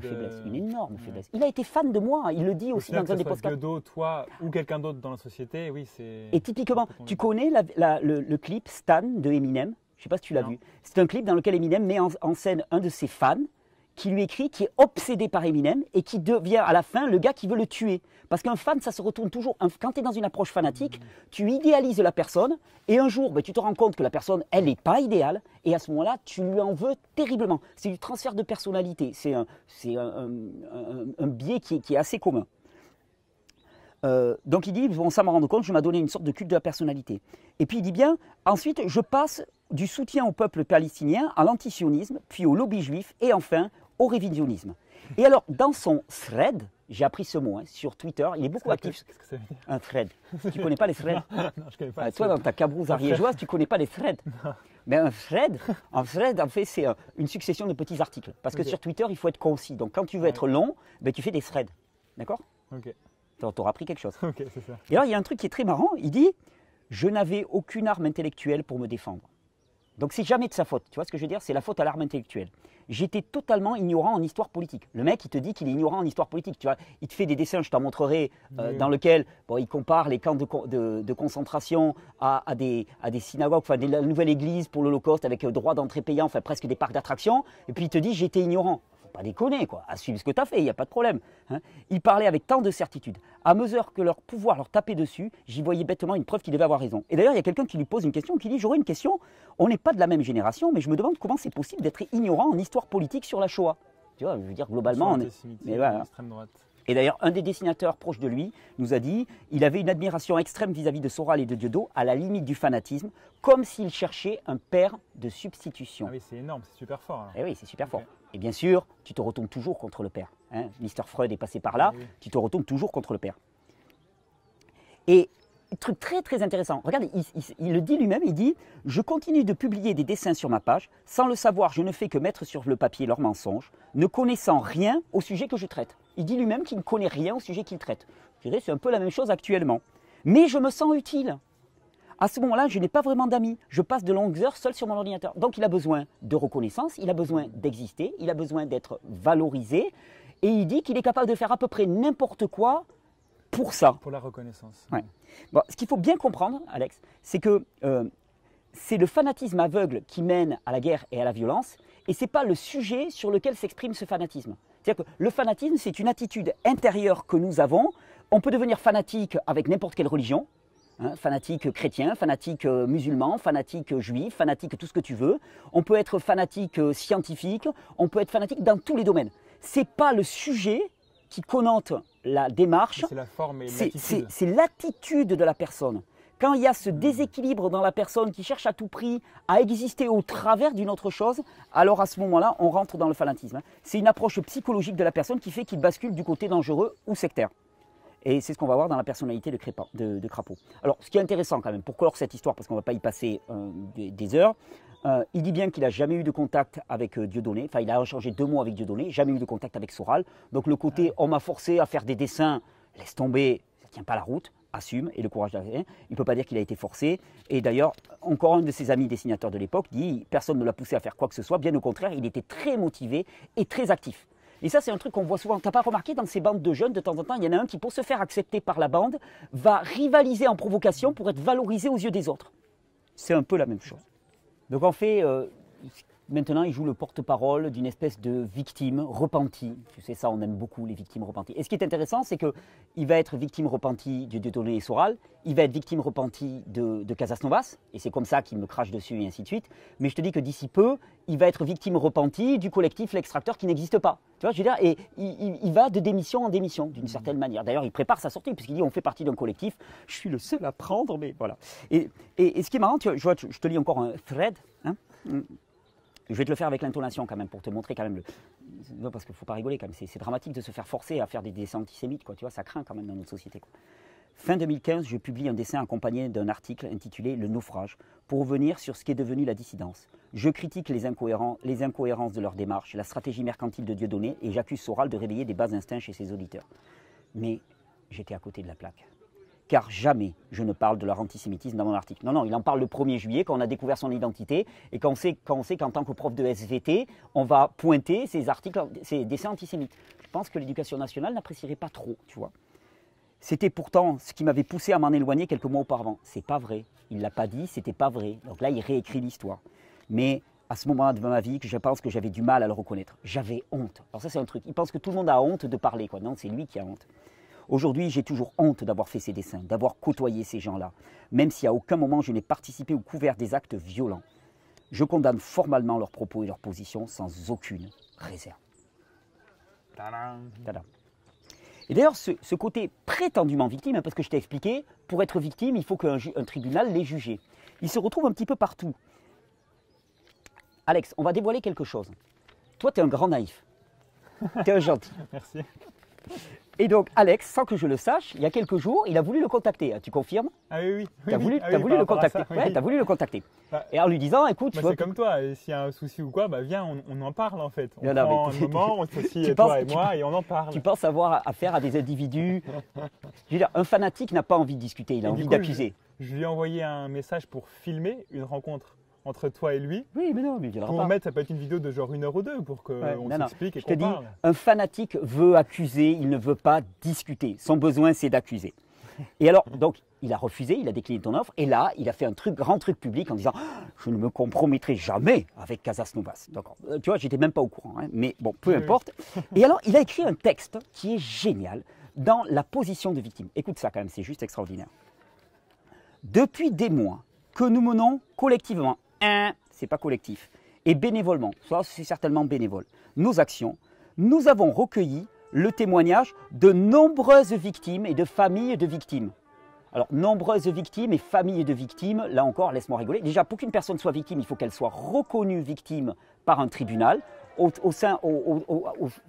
euh, faiblesse. Il a été fan de moi. Il le dit aussi dans un des podcasts. Godot, toi ou quelqu'un d'autre dans la société, oui, c'est. Et typiquement, tu connais le, clip Stan de Eminem. Je ne sais pas si tu l'as vu. C'est un clip dans lequel Eminem met en scène un de ses fans qui lui écrit, qui est obsédé par Eminem et qui devient à la fin le gars qui veut le tuer. Parce qu'un fan, ça se retourne toujours. Quand tu es dans une approche fanatique, mm. tu idéalises la personne et un jour, ben, tu te rends compte que la personne, elle n'est pas idéale et à ce moment-là, tu lui en veux terriblement. C'est du transfert de personnalité. C'est un, biais qui est, assez commun. Euh, donc il dit, bon, ça me rend compte, je m'a donné une sorte de culte de la personnalité. Et puis il dit bien, ensuite je passe du soutien au peuple palestinien à l'antisionisme, puis au lobby juif et enfin au révisionnisme. Et alors, dans son thread, j'ai appris ce mot hein, sur Twitter, il est beaucoup actif. Qu'est-ce que ça Un thread. Tu connais pas les threads [LAUGHS] non, connais pas. Euh, toi, dans ta cabrousse ariégeoise, tu connais pas les threads. [LAUGHS] Mais un thread, un thread, en fait, c'est euh, une succession de petits articles. Parce que sur Twitter, il faut être concis. Donc, quand tu veux être long, ben, tu fais des threads. D'accord Ok. Tu auras appris quelque chose. Ok, c'est ça. Et alors, il y a un truc qui est très marrant. Il dit Je n'avais aucune arme intellectuelle pour me défendre. Donc c'est jamais de sa faute. Tu vois ce que je veux dire C'est la faute à l'arme intellectuelle. J'étais totalement ignorant en histoire politique. Le mec, il te dit qu'il est ignorant en histoire politique. Tu vois, il te fait des dessins, je t'en montrerai, euh, dans lequel bon, il compare les camps de, concentration à, des, des, synagogues, enfin, la nouvelle église pour l'Holocauste avec euh, droit d'entrée payant, enfin presque des parcs d'attractions. Et puis il te dit j'étais ignorant déconner, bah, quoi, à suivre ce que tu as fait, il n'y a pas de problème. Hein. Ils parlaient avec tant de certitude. À mesure que leur pouvoir leur tapait dessus, j'y voyais bêtement une preuve qu'il devait avoir raison. Et d'ailleurs, il y a quelqu'un qui lui pose une question, qui dit J'aurais une question, on n'est pas de la même génération, mais je me demande comment c'est possible d'être ignorant en histoire politique sur la Shoah. Tu vois, je veux dire, globalement, on est. droite. Et d'ailleurs, un des dessinateurs proches de lui nous a dit il avait une admiration extrême vis-à-vis de Soral et de Diodo à la limite du fanatisme, comme s'il cherchait un père de substitution. Ah oui, c'est énorme, c'est super fort. Et hein. eh oui, c'est super fort. Et bien sûr, tu te retombes toujours contre le père. Hein. Mister Freud est passé par là, ah tu te retombes toujours contre le père. Et truc très très intéressant. Regardez, il le dit lui-même, il dit « Je continue de publier des dessins sur ma page. Sans le savoir, je ne fais que mettre sur le papier leurs mensonges, ne connaissant rien au sujet que je traite. » Il dit lui-même qu'il ne connaît rien au sujet qu'il traite. Je dirais c'est un peu la même chose actuellement. Mais je me sens utile. À ce moment-là, je n'ai pas vraiment d'amis. Je passe de longues heures seul sur mon ordinateur. Donc il a besoin de reconnaissance, il a besoin d'exister, il a besoin d'être valorisé. Et il dit qu'il est capable de faire à peu près n'importe quoi pour ça. Pour la reconnaissance. ce qu'il faut bien comprendre, Alex, c'est que euh, c'est le fanatisme aveugle qui mène à la guerre et à la violence, et ce n'est pas le sujet sur lequel s'exprime ce fanatisme. C'est-à-dire que le fanatisme, c'est une attitude intérieure que nous avons. On peut devenir fanatique avec n'importe quelle religion, hein, fanatique chrétien, fanatique euh, musulman, fanatique juif, fanatique tout ce que tu veux. On peut être fanatique euh, scientifique, on peut être fanatique dans tous les domaines. Ce n'est pas le sujet qui connote la démarche. C'est l'attitude de la personne quand il y a ce déséquilibre dans la personne qui cherche à tout prix à exister au travers d'une autre chose, alors à ce moment-là, on rentre dans le fanatisme. C'est une approche psychologique de la personne qui fait qu'il bascule du côté dangereux ou sectaire. Et c'est ce qu'on va voir dans la personnalité de, de, Crapaud. Alors, ce qui est intéressant quand même, pour clore cette histoire, parce qu'on ne va pas y passer euh, des, heures, euh, il dit bien qu'il n'a jamais eu de contact avec euh, Dieudonné, enfin, il a changé deux mots avec Dieudonné, jamais eu de contact avec Soral. Donc, le côté ah. on m'a forcé à faire des dessins, laisse tomber, ça ne tient pas la route assume et le courage d'agir. Il ne peut pas dire qu'il a été forcé. Et d'ailleurs, encore un de ses amis dessinateurs de l'époque dit personne ne l'a poussé à faire quoi que ce soit. Bien au contraire, il était très motivé et très actif. Et ça, c'est un truc qu'on voit souvent. T'as pas remarqué dans ces bandes de jeunes, de temps en temps, il y en a un qui, pour se faire accepter par la bande, va rivaliser en provocation pour être valorisé aux yeux des autres. C'est un peu la même chose. Donc en fait, euh, maintenant, il joue le porte-parole d'une espèce de victime repentie. Tu sais, ça, on aime beaucoup les victimes repenties. Et ce qui est intéressant, c'est qu'il va être victime repentie de Dieudonné et Soral, il va être victime repentie de, de Casasnovas, et c'est comme ça qu'il me crache dessus et ainsi de suite. Mais je te dis que d'ici peu, il va être victime repentie du collectif L'Extracteur qui n'existe pas. Tu vois, je veux dire, et il, va de démission en démission, d'une mmh. certaine manière. D'ailleurs, il prépare sa sortie, puisqu'il dit on fait partie d'un collectif, je suis le seul à prendre, mais voilà. Et, ce qui est marrant, tu vois, je, te lis encore un thread. Hein. Mmh. Je vais te le faire avec l'intonation quand même pour te montrer quand même le. Non, parce qu'il ne faut pas rigoler quand même. C'est dramatique de se faire forcer à faire des dessins antisémites, quoi. Tu vois, ça craint quand même dans notre société. Fin 2015, je publie un dessin accompagné d'un article intitulé Le naufrage pour revenir sur ce qui est devenu la dissidence. Je critique les, incohérences de leur démarche, la stratégie mercantile de Dieu Dieudonné et j'accuse Soral de réveiller des bas instincts chez ses auditeurs. Mais j'étais à côté de la plaque car jamais je ne parle de leur antisémitisme dans mon article. Non, non, il en parle le 1er juillet, quand on a découvert son identité, et quand on sait qu'en tant que prof de SVT, on va pointer ces articles, ces dessins antisémites. Je pense que l'éducation nationale n'apprécierait pas trop, tu vois. C'était pourtant ce qui m'avait poussé à m'en éloigner quelques mois auparavant. C'est pas vrai. Il l'a pas dit, c'était pas vrai. Donc là, il réécrit l'histoire. Mais à ce moment-là de ma vie je pense que j'avais du mal à le reconnaître. J'avais honte. Alors ça, c'est un truc. Il pense que tout le monde a honte de parler, quoi. Non, c'est lui qui a honte. Aujourd'hui, j'ai toujours honte d'avoir fait ces dessins, d'avoir côtoyé ces gens-là, même si à aucun moment je n'ai participé ou couvert des actes violents. Je condamne formellement leurs propos et leurs positions sans aucune réserve. Et d'ailleurs, ce, côté prétendument victime, hein, parce que je t'ai expliqué, pour être victime, il faut qu'un tribunal l'ait jugé. Il se retrouve un petit peu partout. Alex, on va dévoiler quelque chose. Toi, tu es un grand naïf. [LAUGHS] Tu es un gentil. Merci. Et donc, Alex, sans que je le sache, il y a quelques jours, il a voulu le contacter. Ah, tu confirmes Ah oui, oui. Tu as ah voulu, le contacter. as voulu le contacter. et en lui disant, écoute, bah, c'est comme toi. S'il y a un souci ou quoi, bah viens, on, en parle en fait. On prend un moment, on se toi et moi, et on en parle. Tu penses avoir affaire à des individus [LAUGHS] Je veux dire, un fanatique n'a pas envie de discuter, il a envie d'accuser. je lui ai envoyé un message pour filmer une rencontre entre toi et lui. Oui, mais non, mais il Pour mettre, ça peut être une vidéo de genre une heure ou deux pour qu'on s'explique et qu'on parle. Dit, un fanatique veut accuser, il ne veut pas discuter. Son besoin, c'est d'accuser. Et alors, donc, il a refusé, il a décliné ton offre, et là, il a fait un truc, grand truc public en disant ah, Je ne me compromettrai jamais avec Casas Novas. Euh, tu vois, j'étais même pas au courant, hein. mais bon, peu importe. Et alors, il a écrit un texte qui est génial dans la position de victime. Écoute ça quand même, c'est juste extraordinaire. Depuis des mois que nous menons collectivement c'est pas collectif. Et bénévolement, ça c'est certainement bénévole. Nos actions, nous avons recueilli le témoignage de nombreuses victimes et de familles de victimes. Alors, nombreuses victimes et familles de victimes, là encore, laisse-moi rigoler. Déjà, pour qu'une personne soit victime, il faut qu'elle soit reconnue victime par un tribunal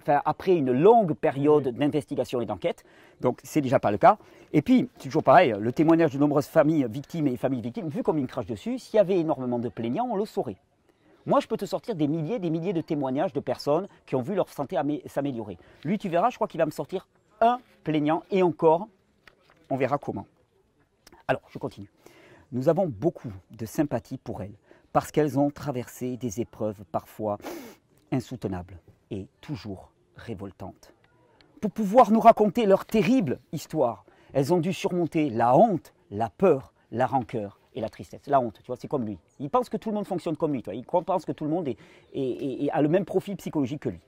après une longue période d'investigation et d'enquête. Donc, c'est déjà pas le cas. Et puis, c'est toujours pareil, le témoignage de nombreuses familles victimes et familles victimes, vu comme une crache dessus, s'il y avait énormément de plaignants, on le saurait. Moi, je peux te sortir des milliers des milliers de témoignages de personnes qui ont vu leur santé s'améliorer. Lui, tu verras, je crois qu'il va me sortir un plaignant et encore, on verra comment. Alors, je continue. Nous avons beaucoup de sympathie pour elles parce qu'elles ont traversé des épreuves parfois insoutenable et toujours révoltante. Pour pouvoir nous raconter leur terrible histoire, elles ont dû surmonter la honte, la peur, la rancœur et la tristesse. La honte, tu vois, c'est comme lui. Il pense que tout le monde fonctionne comme lui, tu vois. Il pense que tout le monde a le même profil psychologique que lui.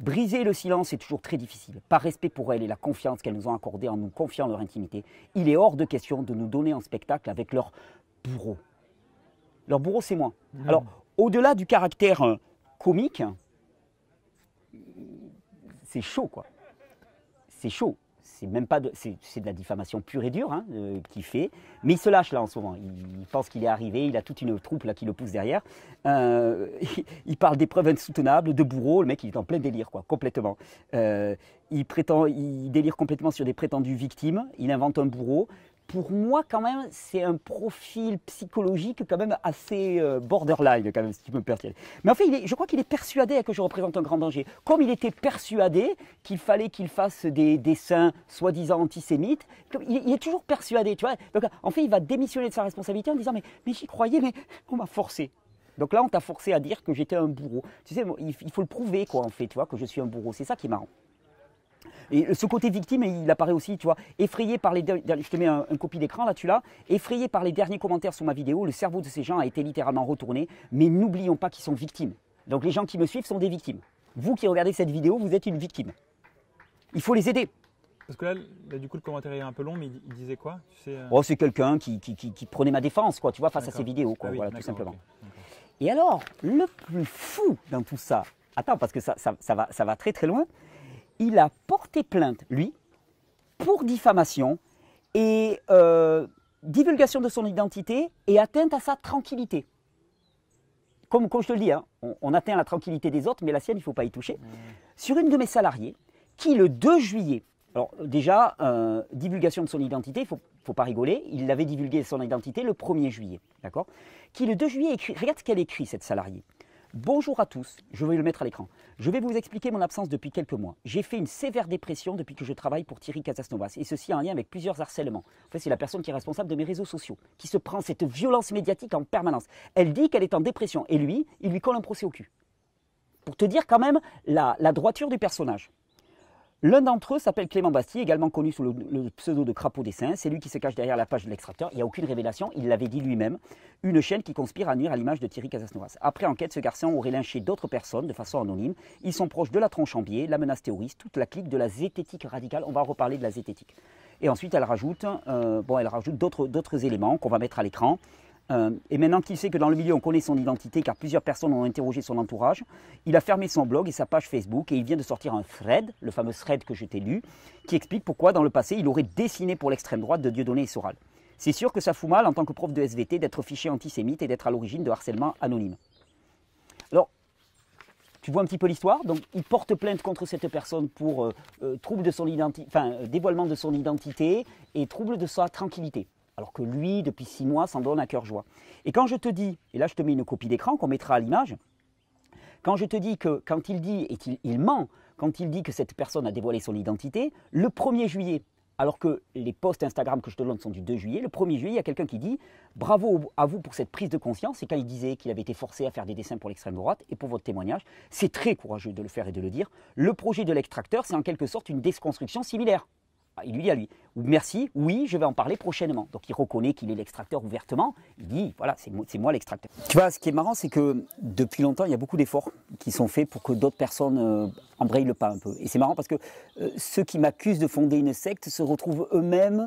Briser le silence est toujours très difficile, par respect pour elles et la confiance qu'elles nous ont accordée en nous confiant leur intimité. Il est hors de question de nous donner un spectacle avec leur bourreau. Leur bourreau, c'est moi. Mmh. Alors, au-delà du caractère euh, comique, c'est chaud, quoi. C'est chaud. C'est même pas de, c'est, de la diffamation pure et dure hein, euh, qu'il fait, mais il se lâche là en ce moment. Il, pense qu'il est arrivé, il a toute une troupe là qui le pousse derrière. Euh, [LAUGHS] il, parle d'épreuves insoutenables, de bourreaux. Le mec, il est en plein délire, quoi, complètement. Euh, il prétend, il délire complètement sur des prétendues victimes. Il invente un bourreau pour moi, quand même, c'est un profil psychologique quand même assez euh, borderline, quand même, si tu me persuader. Mais en fait, je crois qu'il est persuadé que je représente un grand danger. Comme il était persuadé qu'il fallait qu'il fasse des dessins soi-disant antisémites, il, est toujours persuadé, tu vois. Donc, en fait, il va démissionner de sa responsabilité en disant Mais, mais j'y croyais, mais on m'a forcé. Donc là, on t'a forcé à dire que j'étais un bourreau. Tu sais, il faut le prouver, quoi, en fait, tu vois, que je suis un bourreau. C'est ça qui est marrant. Et ce côté victime, il apparaît aussi, tu vois, effrayé par les derniers, je te un, copie d'écran là, tu effrayé par les derniers commentaires sur ma vidéo, le cerveau de ces gens a été littéralement retourné, mais n'oublions pas qu'ils sont victimes. Donc les gens qui me suivent sont des victimes. Vous qui regardez cette vidéo, vous êtes une victime. Il faut les aider. Parce que là, du coup, le commentaire est un peu long, mais il, disait quoi euh oh, C'est quelqu'un qui, prenait ma défense, quoi, tu vois, face à ces vidéos, ah quoi, voilà, tout simplement. Et alors, le plus fou dans tout ça, attends, parce que ça, ça, va, ça va très très loin, il a porté plainte, lui, pour diffamation et euh, divulgation de son identité et atteinte à sa tranquillité. Comme, je te le dis, hein, on, atteint la tranquillité des autres, mais la sienne, il ne faut pas y toucher. Mmh. Sur une de mes salariés, qui le 2 juillet, alors déjà, euh, divulgation de son identité, il ne faut pas rigoler, il avait divulgué son identité le 1er juillet, d'accord Qui le 2 juillet écrit, regarde ce qu'elle écrit, cette salariée. Bonjour à tous, je vais le mettre à l'écran. Je vais vous expliquer mon absence depuis quelques mois. J'ai fait une sévère dépression depuis que je travaille pour Thierry Casasnovas, et ceci a un lien avec plusieurs harcèlements. En fait, c'est la personne qui est responsable de mes réseaux sociaux, qui se prend cette violence médiatique en permanence. Elle dit qu'elle est en dépression, et lui, il lui colle un procès au cul. Pour te dire quand même la, la droiture du personnage. L'un d'entre eux s'appelle Clément Bastier, également connu sous le, pseudo de Crapaud des C'est lui qui se cache derrière la page de l'extracteur. Il n'y a aucune révélation, il l'avait dit lui-même. Une chaîne qui conspire à nuire à l'image de Thierry Casasnovas. Après enquête, ce garçon aurait lynché d'autres personnes de façon anonyme. Ils sont proches de la tronche en biais, la menace terroriste, toute la clique de la zététique radicale. On va reparler de la zététique. Et ensuite, elle rajoute, euh, bon, elle rajoute d'autres éléments qu'on va mettre à l'écran. Euh, et maintenant qu'il sait que dans le milieu on connaît son identité, car plusieurs personnes ont interrogé son entourage, il a fermé son blog et sa page Facebook et il vient de sortir un thread, le fameux thread que je t'ai lu, qui explique pourquoi dans le passé il aurait dessiné pour l'extrême droite de Dieudonné et Soral. C'est sûr que ça fout mal en tant que prof de SVT d'être fiché antisémite et d'être à l'origine de harcèlement anonyme. Alors, tu vois un petit peu l'histoire. Donc, il porte plainte contre cette personne pour euh, euh, trouble de son identité, dévoilement de son identité et trouble de sa tranquillité alors que lui, depuis six mois, s'en donne à cœur joie. Et quand je te dis, et là je te mets une copie d'écran qu'on mettra à l'image, quand je te dis que quand il dit, et il, ment, quand il dit que cette personne a dévoilé son identité, le 1er juillet, alors que les posts Instagram que je te donne sont du 2 juillet, le 1er juillet, il y a quelqu'un qui dit bravo à vous pour cette prise de conscience. Et quand il disait qu'il avait été forcé à faire des dessins pour l'extrême droite et pour votre témoignage, c'est très courageux de le faire et de le dire. Le projet de l'extracteur, c'est en quelque sorte une déconstruction similaire. Ah, il lui dit à lui, merci, oui, je vais en parler prochainement. Donc il reconnaît qu'il est l'extracteur ouvertement. Il dit, voilà, c'est moi, l'extracteur. Tu vois, ce qui est marrant, c'est que depuis longtemps, il y a beaucoup d'efforts qui sont faits pour que d'autres personnes euh, embrayent le pas un peu. Et c'est marrant parce que euh, ceux qui m'accusent de fonder une secte se retrouvent eux-mêmes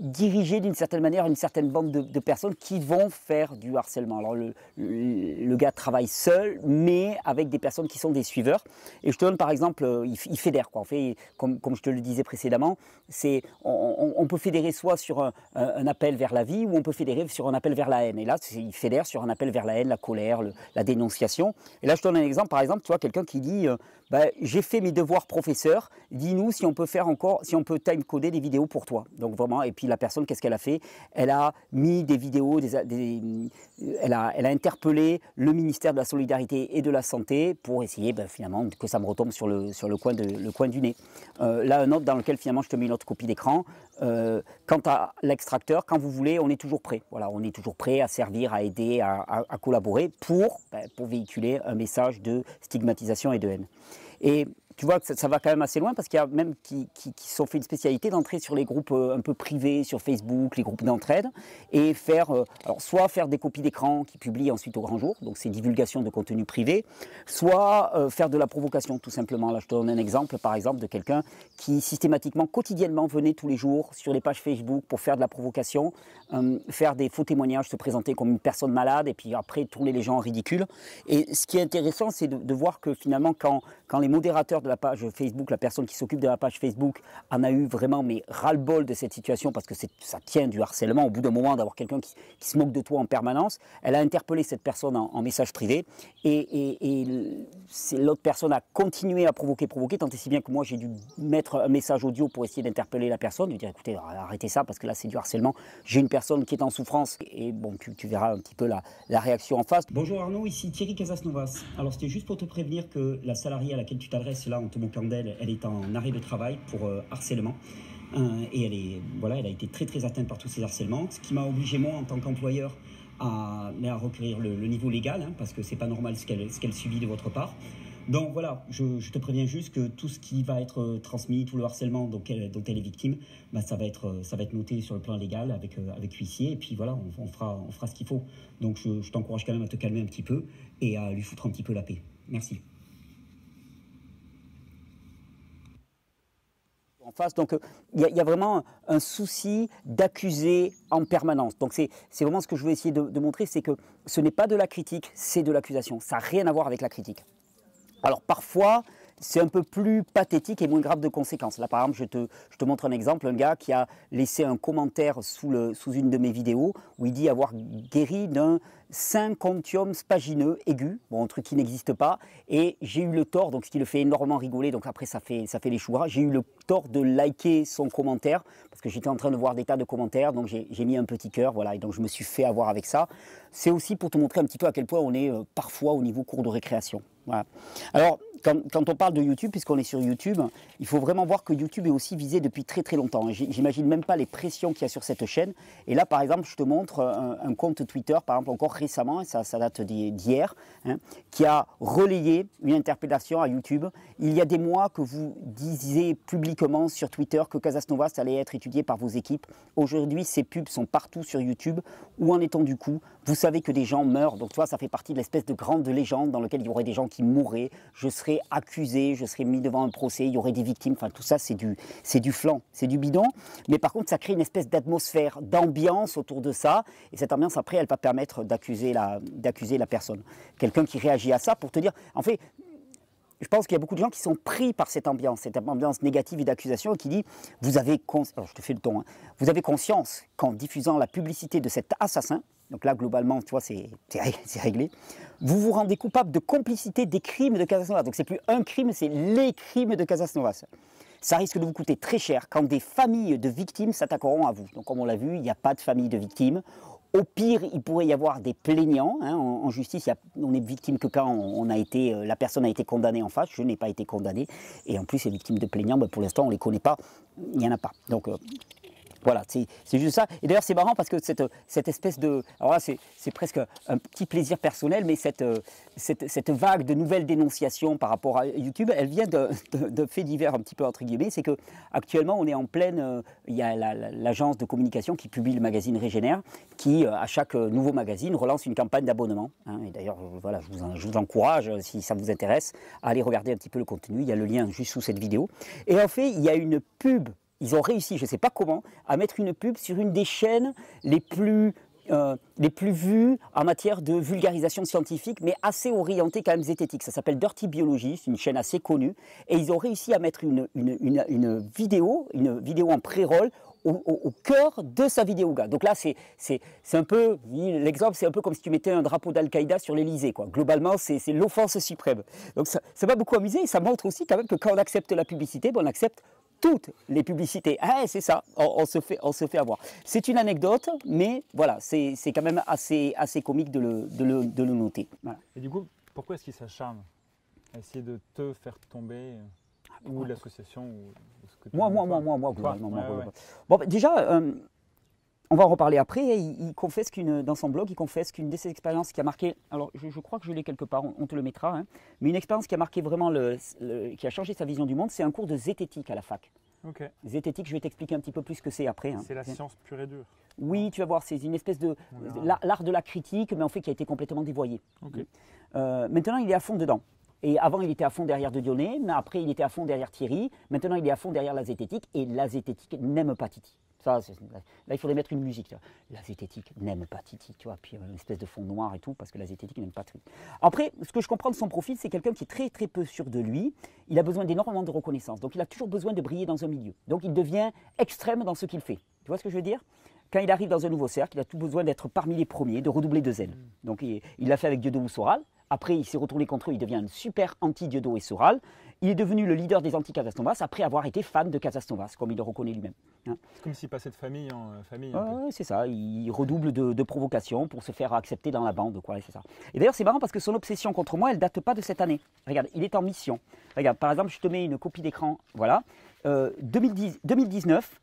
diriger d'une certaine manière une certaine bande de, personnes qui vont faire du harcèlement. Alors le, le, gars travaille seul, mais avec des personnes qui sont des suiveurs. Et je te donne par exemple, euh, il, fédère quoi. En fait, comme, comme, je te le disais précédemment, c'est on, peut fédérer soit sur un, appel vers la vie ou on peut fédérer sur un appel vers la haine. Et là, il fédère sur un appel vers la haine, la colère, la dénonciation. Et là, je te donne un exemple. Par exemple, tu vois quelqu'un qui dit euh, bah, j'ai fait mes devoirs professeur. Dis-nous si on peut faire encore, si on peut time coder des vidéos pour toi. Donc vraiment et puis de la personne, qu'est-ce qu'elle a fait Elle a mis des vidéos, des, euh, elle, a, interpellé le ministère de la Solidarité et de la Santé pour essayer ben, finalement que ça me retombe sur le, sur le, coin, le coin du nez. Euh, là, un autre dans lequel finalement je te mets une autre copie d'écran. Euh, quant à l'extracteur, quand vous voulez, on est toujours prêt. Voilà, on est toujours prêt à servir, à aider, à, collaborer pour, ben, pour véhiculer un message de stigmatisation et de haine. Et tu vois que ça, va quand même assez loin parce qu'il y a même qui, qui, qui sont fait une spécialité d'entrer sur les groupes euh, un peu privés, sur Facebook, les groupes d'entraide, et faire, euh, soit faire des copies d'écran qui publient ensuite au grand jour, donc c'est divulgation de contenu privé, soit euh, faire de la provocation tout simplement. Là, je te donne un exemple, par exemple, de quelqu'un qui systématiquement, quotidiennement, venait tous les jours sur les pages Facebook pour faire de la provocation, faire des faux témoignages, se présenter comme une personne malade, et puis après tourner les gens en ridicule. Et ce qui est intéressant, c'est de, voir que finalement, quand, quand les modérateurs la page Facebook, la personne qui s'occupe de la page Facebook en a eu vraiment mais ras-le-bol de cette situation parce que ça tient du harcèlement au bout d'un moment d'avoir quelqu'un qui, se moque de toi en permanence. Elle a interpellé cette personne en, message privé et, et, l'autre personne a continué à provoquer, provoquer, tant et si bien que moi j'ai dû mettre un message audio pour essayer d'interpeller la personne, lui dire écoutez arrêtez ça parce que là c'est du harcèlement. J'ai une personne qui est en souffrance et bon tu, verras un petit peu la, la, réaction en face. Bonjour Arnaud, ici Thierry Casasnovas. Alors c'était juste pour te prévenir que la salariée à laquelle tu t'adresses là en tout cas, d'elle, elle est en arrêt de travail pour euh, harcèlement. Euh, et elle, est, voilà, elle a été très très atteinte par tous ces harcèlements, ce qui m'a obligé moi en tant qu'employeur à, à le, niveau légal, hein, parce que c'est pas normal ce qu'elle subit de votre part. Donc voilà, je, te préviens juste que tout ce qui va être euh, transmis, tout le harcèlement dont elle, dont elle est victime, bah ça, va être, ça va être noté sur le plan légal avec, avec huissier, et puis voilà, on, fera, on fera ce qu'il faut. Donc je, je t'encourage quand même à te calmer un petit peu et à lui foutre un petit peu la paix. Merci. en face. Donc euh, il y, a vraiment un souci d'accuser en permanence. Donc c'est vraiment ce que je veux essayer de, de montrer, c'est que ce n'est pas de la critique, c'est de l'accusation. Ça n'a rien à voir avec la critique. Alors parfois, c'est un peu plus pathétique et moins grave de conséquence. Là, par exemple, je te, montre un exemple, un gars qui a laissé un commentaire sous, une de mes vidéos où il dit avoir guéri d'un syncontium spagineux aigu, bon, un truc qui n'existe pas, et j'ai eu le tort, donc ce qui le fait énormément rigoler, donc après ça fait, ça les choux j'ai eu le tort de liker son commentaire, parce que j'étais en train de voir des tas de commentaires, donc j'ai mis un petit cœur, voilà, et donc je me suis fait avoir avec ça. C'est aussi pour te montrer un petit peu à quel point on est euh, parfois au niveau cours de récréation. Alors, quand, on parle de YouTube, puisqu'on est sur YouTube, il faut vraiment voir que YouTube est aussi visé depuis très très longtemps. J'imagine même pas les pressions qu'il y a sur cette chaîne. Et là, par exemple, je te montre un, compte Twitter, par exemple, encore récemment, ça, date d'hier, hein, qui a relayé une interpellation à YouTube. Il y a des mois que vous disiez publiquement sur Twitter que Casasnovas allait être étudié par vos équipes. Aujourd'hui, ces pubs sont partout sur YouTube. Où en est-on du coup vous savez que des gens meurent, donc toi, ça fait partie de l'espèce de grande légende dans laquelle il y aurait des gens qui mourraient. Je serais accusé, je serais mis devant un procès, il y aurait des victimes. Enfin, tout ça, c'est du, c'est du flanc, c'est du bidon. Mais par contre, ça crée une espèce d'atmosphère, d'ambiance autour de ça. Et cette ambiance, après, elle va permettre d'accuser la, la personne. Quelqu'un qui réagit à ça pour te dire, en fait, je pense qu'il y a beaucoup de gens qui sont pris par cette ambiance, cette ambiance négative et d'accusation, qui dit vous avez, je te fais le ton, hein. vous avez conscience qu'en diffusant la publicité de cet assassin, donc là, globalement, tu vois, c'est réglé. Vous vous rendez coupable de complicité des crimes de Casasnovas. Donc ce n'est plus un crime, c'est les crimes de Casasnovas. Ça risque de vous coûter très cher quand des familles de victimes s'attaqueront à vous. Donc comme on l'a vu, il n'y a pas de famille de victimes. Au pire, il pourrait y avoir des plaignants. Hein, en, justice, on est victime que quand on, a été, euh, la personne a été condamnée en face. Je n'ai pas été condamné. Et en plus, les victimes de plaignants, ben, pour l'instant, on ne les connaît pas. Il n'y en a pas. Donc, euh, voilà, c'est juste ça. Et d'ailleurs, c'est marrant parce que cette, cette espèce de. Alors là, c'est presque un petit plaisir personnel, mais euh, cette, cette, vague de nouvelles dénonciations par rapport à YouTube, elle vient de, de, divers, un petit peu entre guillemets. C'est que actuellement, on est en pleine. Euh, il y a l'agence de communication qui publie le magazine Régénère, qui, euh, à chaque nouveau magazine, relance une campagne d'abonnement. Hein. Et d'ailleurs, voilà, je vous, je vous, encourage, si ça vous intéresse, à aller regarder un petit peu le contenu. Il y a le lien juste sous cette vidéo. Et en fait, il y a une pub ils ont réussi, je ne sais pas comment, à mettre une pub sur une des chaînes les plus euh, les plus vues en matière de vulgarisation scientifique, mais assez orientée quand même zététique. Ça s'appelle Dirty Biology, c'est une chaîne assez connue, et ils ont réussi à mettre une, une, une, vidéo, une vidéo en pré-roll au, cœur de sa vidéo. Gars. Donc là, c'est un peu, l'exemple, c'est un peu comme si tu mettais un drapeau d'Al-Qaïda sur l'Elysée. Globalement, c'est l'offense suprême. Donc ça m'a beaucoup amusé, et ça montre aussi quand même que quand on accepte la publicité, ben, on accepte toutes les publicités. Ah, c'est ça, on, se fait, on se fait avoir. C'est une anecdote, mais voilà, c'est quand même assez, assez comique de le, noter. Et du coup, pourquoi est-ce qu'il s'acharne à essayer de te faire tomber ah, ou l'association ou, Moi, moi, moi, moi, moi, moi, Bon, bah, déjà, euh, on va en reparler après. Il, confesse qu'une, dans son blog, il confesse qu'une de ses expériences qui a marqué, alors je, crois que je l'ai quelque part, on, te le mettra, hein, mais une expérience qui a marqué vraiment, le, qui a changé sa vision du monde, c'est un cours de zététique à la fac. Zététique, je vais t'expliquer un petit peu plus ce que c'est après. Hein. C'est la science pure et dure. Oui, tu vas voir, c'est une espèce de ah, l'art de la critique, mais en fait qui a été complètement dévoyé. Euh, maintenant, il est à fond dedans. Et avant, il était à fond derrière De Dionne, mais après, il était à fond derrière Thierry. Maintenant, il est à fond derrière la zététique. Et la zététique n'aime pas Titi. Ça, là, il faudrait mettre une musique. La zététique n'aime pas Titi, tu vois. Puis euh, une espèce de fond noir et tout, parce que la zététique n'aime pas Titi. Après, ce que je comprends de son profil, c'est quelqu'un qui est très, très peu sûr de lui. Il a besoin d'énormément de reconnaissance. Donc, il a toujours besoin de briller dans un milieu. Donc, il devient extrême dans ce qu'il fait. Tu vois ce que je veux dire quand il arrive dans un nouveau cercle, il a tout besoin d'être parmi les premiers, de redoubler de zèle. Mm. Donc il l'a fait avec Dieu de Moussoral, après, il s'est retourné contre eux, il devient un super anti-Diodo et Soral. Il est devenu le leader des anti-Casasnovas après avoir été fan de Casasnovas, comme il le reconnaît lui-même. Hein. c'est comme s'il passait de famille en euh, famille. c'est ça, il redouble de, de provocations pour se faire accepter dans la bande. Quoi, c'est ça. Et d'ailleurs, c'est marrant parce que son obsession contre moi, elle date pas de cette année. Regarde, il est en mission. Regarde, par exemple, je te mets une copie d'écran. Voilà. 2010, euh, 2019,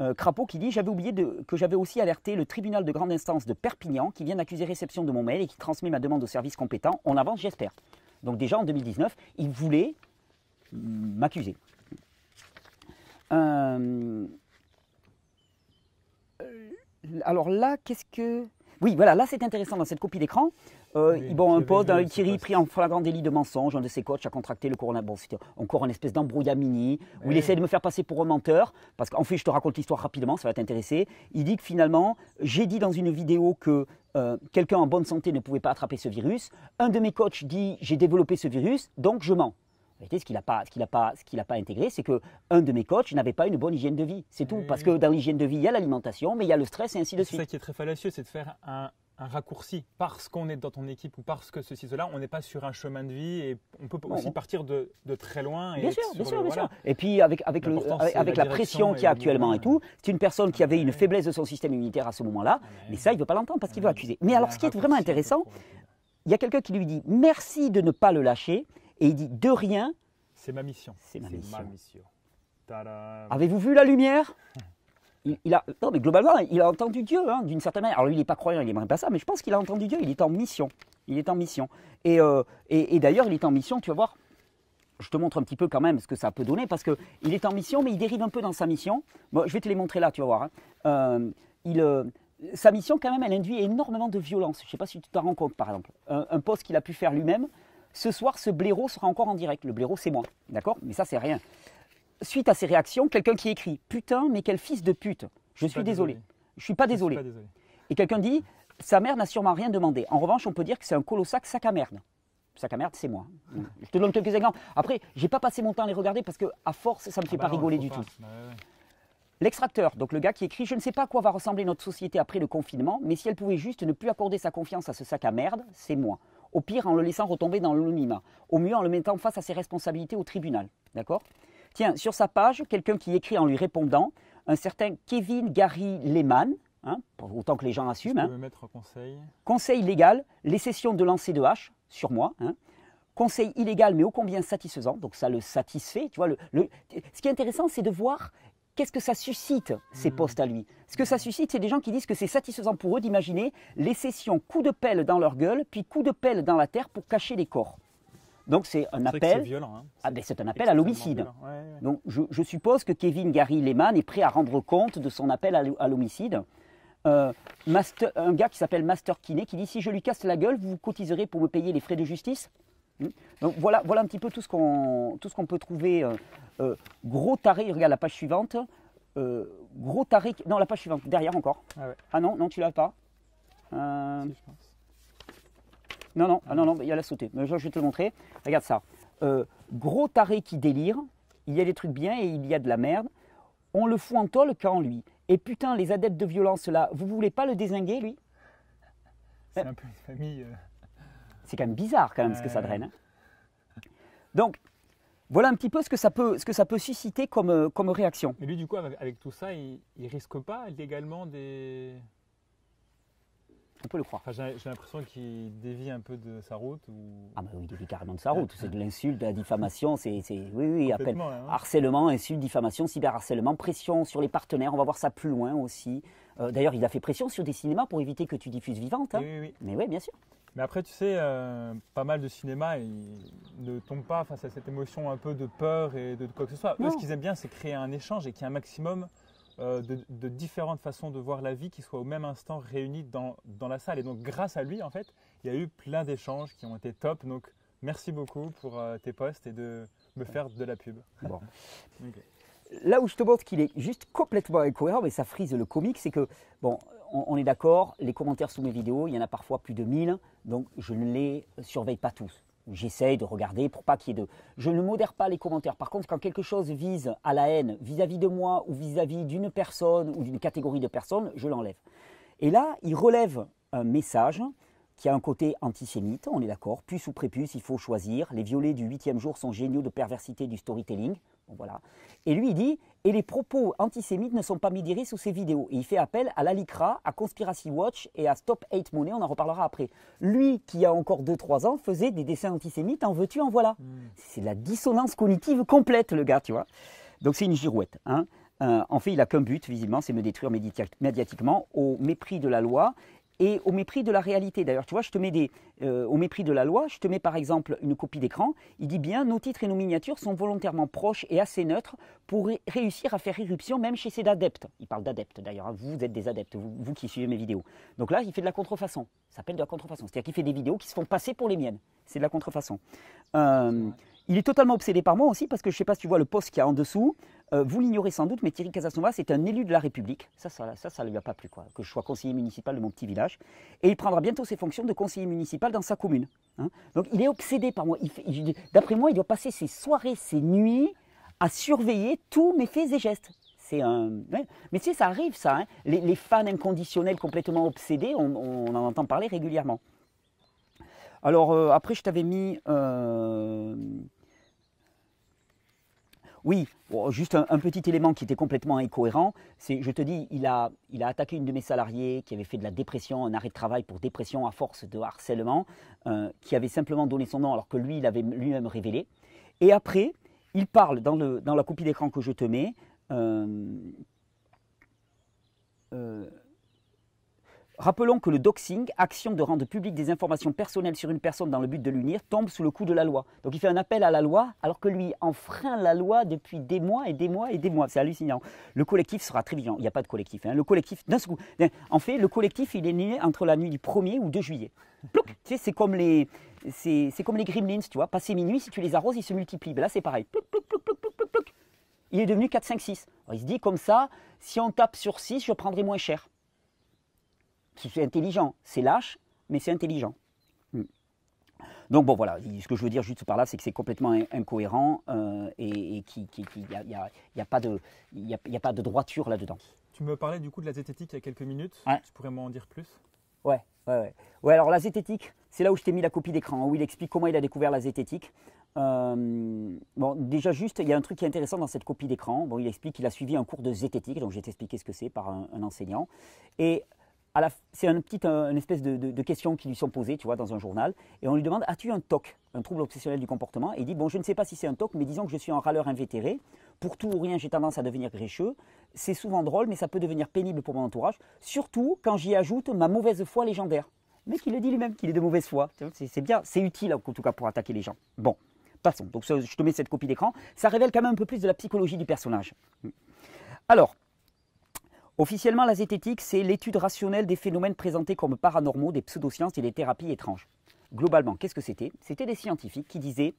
euh, Crapaud qui dit j'avais oublié que j'avais aussi alerté le tribunal de grande instance de Perpignan qui vient d'accuser réception de mon mail et qui transmet ma demande au service compétent. On avance, j'espère. Donc déjà en 2019, il voulait m'accuser. Euh, alors là, qu'est-ce que... Oui, voilà, là c'est intéressant dans cette copie d'écran bon, euh, un poste d'un Thierry pris en flagrant délit de mensonge, un de ses coachs a contracté le coronavirus. Bon, c'était encore une espèce mini où il essaie de me faire passer pour un menteur. Parce qu'en fait, je te raconte l'histoire rapidement, ça va t'intéresser. Il dit que finalement, j'ai dit dans une vidéo que euh, quelqu'un en bonne santé ne pouvait pas attraper ce virus. Un de mes coachs dit j'ai développé ce virus, donc je mens ce qu'il n'a pas, pas, pas, intégré, c'est que un de mes coachs n'avait pas une bonne hygiène de vie. C'est tout. Parce que dans l'hygiène de vie, il y a l'alimentation, mais il y a le stress et ainsi de suite. C'est ça qui est très fallacieux, c'est de faire un, un raccourci parce qu'on est dans ton équipe ou parce que ceci, cela, on n'est pas sur un chemin de vie et on peut aussi partir de, de, très loin. Et bien sûr, bien sûr, bien sûr. Et puis avec, avec, le, avec, la, pression qu'il y a actuellement et tout, c'est une personne qui avait une faiblesse de son système immunitaire à ce moment-là, mais ça, il ne veut pas l'entendre parce qu'il veut accuser. Mais alors, ce qui est ah, vraiment intéressant, il y a quelqu'un qui lui dit merci de ne pas le lâcher et il dit de rien. C'est ma mission. C'est ma mission. Avez-vous vu la lumière [LAUGHS] il, non, mais globalement, il a entendu Dieu, hein, d'une certaine manière. Alors, lui, il n'est pas croyant, il n'aimerait pas ça, mais je pense qu'il a entendu Dieu, il est en mission. Il est en mission. Euh, et, d'ailleurs, il est en mission, tu vas voir, je te montre un petit peu quand même ce que ça peut donner, parce qu'il est en mission, mais il dérive un peu dans sa mission. je vais te les montrer là, tu vas voir. Hein. Euh, euh, sa mission, quand même, elle induit énormément de violence. Je ne sais pas si tu t'en rends compte, par exemple. Un, un poste qu'il a pu faire lui-même. Ce soir, ce blaireau sera encore en direct. Le blaireau, c'est moi. D'accord Mais ça, c'est rien suite à ces réactions, quelqu'un qui écrit Putain, mais quel fils de pute Je suis désolé. Je suis pas désolé. Et quelqu'un dit Sa mère n'a sûrement rien demandé. En revanche, on peut dire que c'est un colossac sac à merde. Sac à merde, c'est moi. Je te donne quelques exemples. Après, j'ai pas passé mon temps à les regarder parce que à force, ça me ah fait bah pas rigoler du tout. Bah L'extracteur, donc le gars qui écrit Je ne sais pas à quoi va ressembler notre société après le confinement, mais si elle pouvait juste ne plus accorder sa confiance à ce sac à merde, c'est moi. Au pire, en le laissant retomber dans l'anonymat. Au mieux, en le mettant face à ses responsabilités au tribunal. D'accord Tiens, sur sa page, quelqu'un qui écrit en lui répondant, un certain Kevin Gary Lehman, hein, autant que les gens assument. Me hein. mettre conseil. conseil légal, les sessions de lancer de hache sur moi. Hein. Conseil illégal, mais ô combien satisfaisant, donc ça le satisfait. Tu vois, le, Ce qui est intéressant, c'est de voir qu'est-ce que ça suscite, ces hmm. postes à lui Ce que ça suscite, c'est des gens qui disent que c'est satisfaisant pour eux d'imaginer les sessions coup de pelle dans leur gueule, puis coup de pelle dans la terre pour cacher les corps. Donc c'est un, appel. Hein. ah, ben, c'est un appel à l'homicide. Donc je, suppose que Kevin Gary Lehman est prêt à rendre compte de son appel à l'homicide. Euh, un gars qui s'appelle Master Kiné qui dit si je lui casse la gueule, vous cotiserez pour me payer les frais de justice. Hmm. Donc voilà, voilà un petit peu tout ce qu'on qu'on peut trouver. Euh, euh, gros taré, regarde la page suivante. gros taré, non la page suivante, derrière encore. Ah, ah non, non tu l'as pas. Non, non, ah, non, non, il y a la sauté. Mais je vais te le montrer. Regarde ça. Euh, gros taré qui délire. Il y a des trucs bien et il y a de la merde. On le fout en tôle en lui. Et putain, les adeptes de violence là, vous voulez pas le désinguer lui C'est un peu une famille. Euh. C'est quand même bizarre quand même ce que ça draine. Hein. Donc, voilà un petit peu ce que ça peut, ce que ça peut susciter comme, euh, comme réaction. Mais lui, du coup, avec, tout ça, il, il risque pas légalement des on peut le croire. j'ai l'impression qu'il dévie un peu de sa route. Ah, bah oui, il dévie carrément de sa route. C'est de [LAUGHS] l'insulte, de la diffamation, c'est. Oui, oui, appel. Hein. Harcèlement, insulte, diffamation, cyberharcèlement, pression sur les partenaires. On va voir ça plus loin aussi. Euh, d'ailleurs, il a fait pression sur des cinémas pour éviter que tu diffuses vivante. Hein. Oui, oui, Mais oui, bien sûr. Mais après, tu sais, euh, pas mal de cinémas ne tombent pas face à cette émotion un peu de peur et de, quoi que ce soit. Eux, ce qu'ils aiment bien, c'est créer un échange et qu'il y ait un maximum euh, de, différentes façons de voir la vie qui soient au même instant réunies dans, dans, la salle. Et donc grâce à lui, en fait, il y a eu plein d'échanges qui ont été top. Donc merci beaucoup pour euh, tes posts et de me faire de la pub. [LAUGHS] Là où je te montre qu'il est juste complètement incohérent, mais ça frise le comique, c'est que, bon, on, on est d'accord, les commentaires sous mes vidéos, il y en a parfois plus de 1000, donc je ne les surveille pas tous j'essaye de regarder pour pas qu'il y ait de. Je ne modère pas les commentaires. Par contre, quand quelque chose vise à la haine vis-à-vis de moi ou vis-à-vis d'une personne ou d'une catégorie de personnes, je l'enlève. Et là, il relève un message qui a un côté antisémite, on est d'accord, puce ou prépuce, il faut choisir. Les violets du huitième jour sont géniaux de perversité du storytelling voilà. Et lui, il dit Et les propos antisémites ne sont pas mis sous ces vidéos. Et il fait appel à l'Alicra, à Conspiracy Watch et à Stop Hate Money. On en reparlera après. Lui, qui a encore 2-3 ans, faisait des dessins antisémites en veux-tu, en voilà. Hmm. C'est la dissonance cognitive complète, le gars, tu vois. Donc c'est une girouette. Hein. Euh, en fait, il n'a qu'un but, visiblement, c'est me détruire médiatiquement au mépris de la loi et au mépris de la réalité. D'ailleurs, tu vois, je te mets des, euh, au mépris de la loi, je te mets par exemple une copie d'écran. Il dit bien, nos titres et nos miniatures sont volontairement proches et assez neutres pour réussir à faire irruption même chez ses adeptes. Il parle d'adeptes d'ailleurs, hein. vous êtes des adeptes, vous, qui suivez mes vidéos. Donc là, il fait de la contrefaçon. Ça s'appelle de la contrefaçon. C'est-à-dire qu'il fait des vidéos qui se font passer pour les miennes. C'est de la contrefaçon. Euh, il est totalement obsédé par moi aussi parce que je ne sais pas si tu vois le post qu'il y a en dessous. Euh, vous l'ignorez sans doute, mais Thierry Casasnova, c'est un élu de la République. Ça, ça, ça, lui a pas plu, quoi, que je sois conseiller municipal de mon petit village. Et il prendra bientôt ses fonctions de conseiller municipal dans sa commune. Hein. Donc il est obsédé par moi. D'après moi, il doit passer ses soirées, ses nuits à surveiller tous mes faits et gestes. C'est un... Mais tu sais, ça arrive, ça. Hein. Les, fans inconditionnels complètement obsédés, on, en entend parler régulièrement. Alors euh, après, je t'avais mis euh, oui, oh, juste un, petit élément qui était complètement incohérent, c'est, je te dis, il a, il a attaqué une de mes salariées qui avait fait de la dépression, un arrêt de travail pour dépression à force de harcèlement, euh, qui avait simplement donné son nom alors que lui, il avait lui-même révélé. Et après, il parle dans, la copie d'écran que je te mets. Euh, euh, Rappelons que le doxing, action de rendre publique des informations personnelles sur une personne dans le but de l'unir, tombe sous le coup de la loi. Donc il fait un appel à la loi alors que lui enfreint la loi depuis des mois et des mois et des mois. C'est hallucinant. Le collectif sera très vigilant. Il n'y a pas de collectif. Hein. Le collectif, d'un coup. En fait, le collectif, il est né entre la nuit du 1er ou 2 juillet. c'est comme les. C'est comme les gremlins, tu vois. Passé minuit, si tu les arroses, ils se multiplient. Ben là, c'est pareil. il est devenu 4, 5, 6. il se dit comme ça, si on tape sur 6, je prendrai moins cher. C'est intelligent, c'est lâche, mais c'est intelligent. Hmm. Donc bon voilà, ce que je veux dire juste par là, c'est que c'est complètement incohérent euh, et, qu'il qui, n'y a, pas de, a pas de droiture là-dedans. Tu me parlais du coup de la zététique il y a quelques minutes, tu pourrais m'en dire plus Ouais, ouais, ouais. alors la zététique, c'est là où je t'ai mis la copie d'écran, hein, où il explique comment il a découvert la zététique. Euh, bon, déjà juste, il y a un truc qui est intéressant dans cette copie d'écran. Bon, il explique qu'il a suivi un cours de zététique, donc j'ai expliqué ce que c'est par un, un enseignant. Et c'est une petite une espèce de, de, questions qui lui sont posées, tu vois, dans un journal, et on lui demande as-tu un TOC, un trouble obsessionnel du comportement Et il dit bon, je ne sais pas si c'est un TOC, mais disons que je suis un râleur invétéré. Pour tout ou rien, j'ai tendance à devenir grécheux. C'est souvent drôle, mais ça peut devenir pénible pour mon entourage, surtout quand j'y ajoute ma mauvaise foi légendaire. Mais il le dit lui-même qu'il est de mauvaise foi. C'est bien, c'est utile en tout cas pour attaquer les gens. Bon, passons. Donc je te mets cette copie d'écran. Ça révèle quand même un peu plus de la psychologie du personnage. Alors, Officiellement, la zététique, c'est l'étude rationnelle des phénomènes présentés comme paranormaux, des pseudosciences et des thérapies étranges. Globalement, qu'est-ce que c'était C'était des scientifiques qui disaient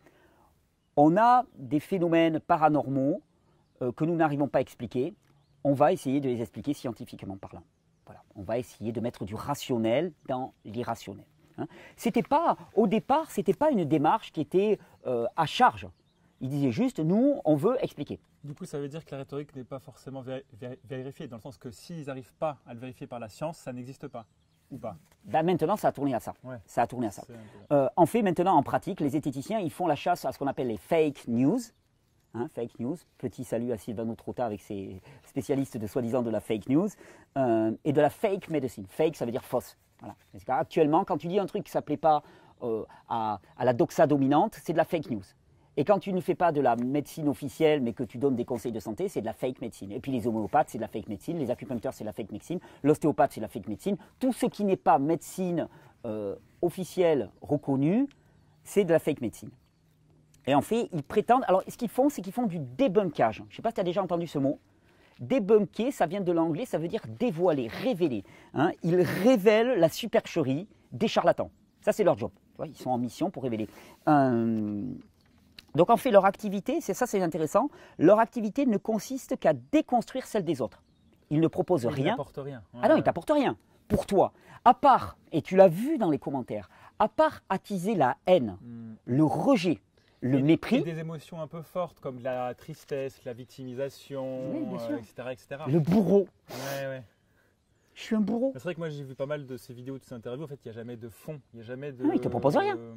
on a des phénomènes paranormaux euh, que nous n'arrivons pas à expliquer, on va essayer de les expliquer scientifiquement parlant. Voilà. On va essayer de mettre du rationnel dans l'irrationnel. Hein. c'était pas, au départ, ce n'était pas une démarche qui était euh, à charge. Ils disaient juste nous, on veut expliquer. Du coup, ça veut dire que la rhétorique n'est pas forcément vérifiée, dans le sens que s'ils n'arrivent pas à le vérifier par la science, ça n'existe pas. Ou pas bah, Maintenant, ça a tourné à ça. Ça a tourné à ça. Euh, en fait, maintenant, en pratique, les zététiciens, ils font la chasse à ce qu'on appelle les fake news. Hein, fake news. Petit salut à Sylvano Trotta avec ses spécialistes de soi-disant de la fake news euh, et de la fake medicine. Fake, ça veut dire fausse. Actuellement, quand tu dis un truc qui ne pas euh, à la doxa dominante, c'est de la fake news. Et quand tu ne fais pas de la médecine officielle, mais que tu donnes des conseils de santé, c'est de la fake médecine. Et puis les homéopathes, c'est de la fake médecine. Les acupuncteurs, c'est de la fake médecine. L'ostéopathe, c'est de la fake médecine. Tout ce qui n'est pas médecine euh, officielle reconnue, c'est de la fake médecine. Et en fait, ils prétendent. Alors, ce qu'ils font, c'est qu'ils font du débunkage. Je ne sais pas si tu as déjà entendu ce mot. Débunker, ça vient de l'anglais, ça veut dire dévoiler, révéler. Hein. ils révèlent la supercherie des charlatans. Ça, c'est leur job. ils sont en mission pour révéler. Euh, donc en fait, leur activité, c'est ça c'est intéressant, leur activité ne consiste qu'à déconstruire celle des autres. Ils ne proposent rien. Ils rien. ah non, ils t'apportent rien. Pour toi, à part, et tu l'as vu dans les commentaires, à part attiser la haine, hmm. le rejet, le mépris. Et des émotions un peu fortes comme la tristesse, la victimisation, etc., euh, etc., Le bourreau. Je suis un bourreau. C'est vrai que moi j'ai vu pas mal de ces vidéos, de ces interviews. En fait, il n'y a jamais de fond. Il y a jamais de. Non, ah, il te propose rien. Euh,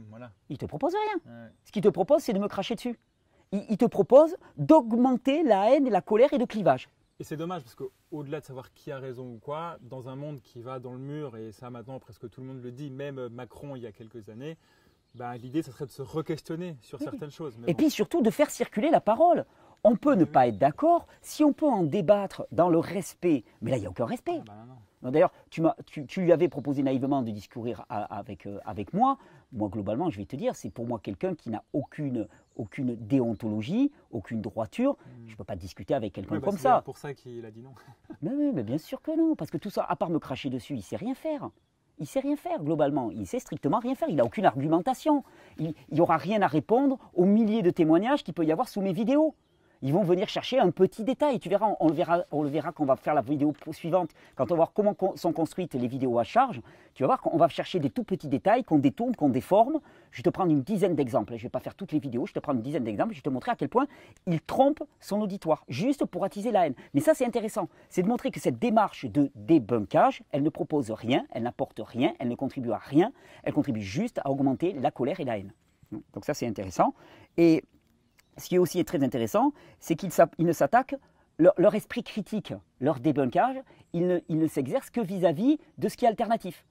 il te propose rien. Ce qu'il te propose, c'est de me cracher dessus. Il, te propose d'augmenter la haine, et la colère et le clivage. Et c'est dommage parce qu'au-delà de savoir qui a raison ou quoi, dans un monde qui va dans le mur, et ça maintenant presque tout le monde le dit, même Macron il y a quelques années, bah, l'idée, ce serait de se re-questionner sur certaines choses. et puis surtout de faire circuler la parole. On peut ne mhm. pas être d'accord si on peut en débattre dans le respect. Mais là, il n'y a aucun respect. Ah, bah d'ailleurs, tu, lui avais proposé naïvement de discourir euh, avec, moi. Moi, globalement, je vais te dire, c'est pour moi quelqu'un qui n'a aucune, déontologie, aucune droiture. Mhm. Je ne peux pas discuter avec quelqu'un bah, comme ça. C'est pour ça qu'il a dit non. [LAUGHS] mais, bien sûr que non. Parce que tout ça, à part me cracher dessus, il sait rien faire il sait rien faire globalement, il sait strictement rien faire, il n'a aucune argumentation, il n'y aura rien à répondre aux milliers de témoignages qu'il peut y avoir sous mes vidéos ils vont venir chercher un petit détail. Tu verras, on, le verra, on le verra quand on va faire la vidéo suivante, quand on va voir comment sont construites les vidéos à charge. Tu vas voir qu'on va chercher des tout petits détails qu'on détourne, qu'on déforme. Je vais te prendre une dizaine d'exemples. Je ne vais pas faire toutes les vidéos, je te prends une dizaine d'exemples. Je vais te montrer à quel point il trompe son auditoire, juste pour attiser la haine. Mais ça, c'est intéressant. C'est de montrer que cette démarche de débunkage, elle ne propose rien, elle n'apporte rien, elle ne contribue à rien. Elle contribue juste à augmenter la colère et la haine. Donc ça, c'est intéressant. Et ce qui aussi est très intéressant, c'est qu'ils ne s'attaquent, leur, esprit critique, leur débunkage, ils ne, s'exercent que vis-à-vis de ce qui est alternatif.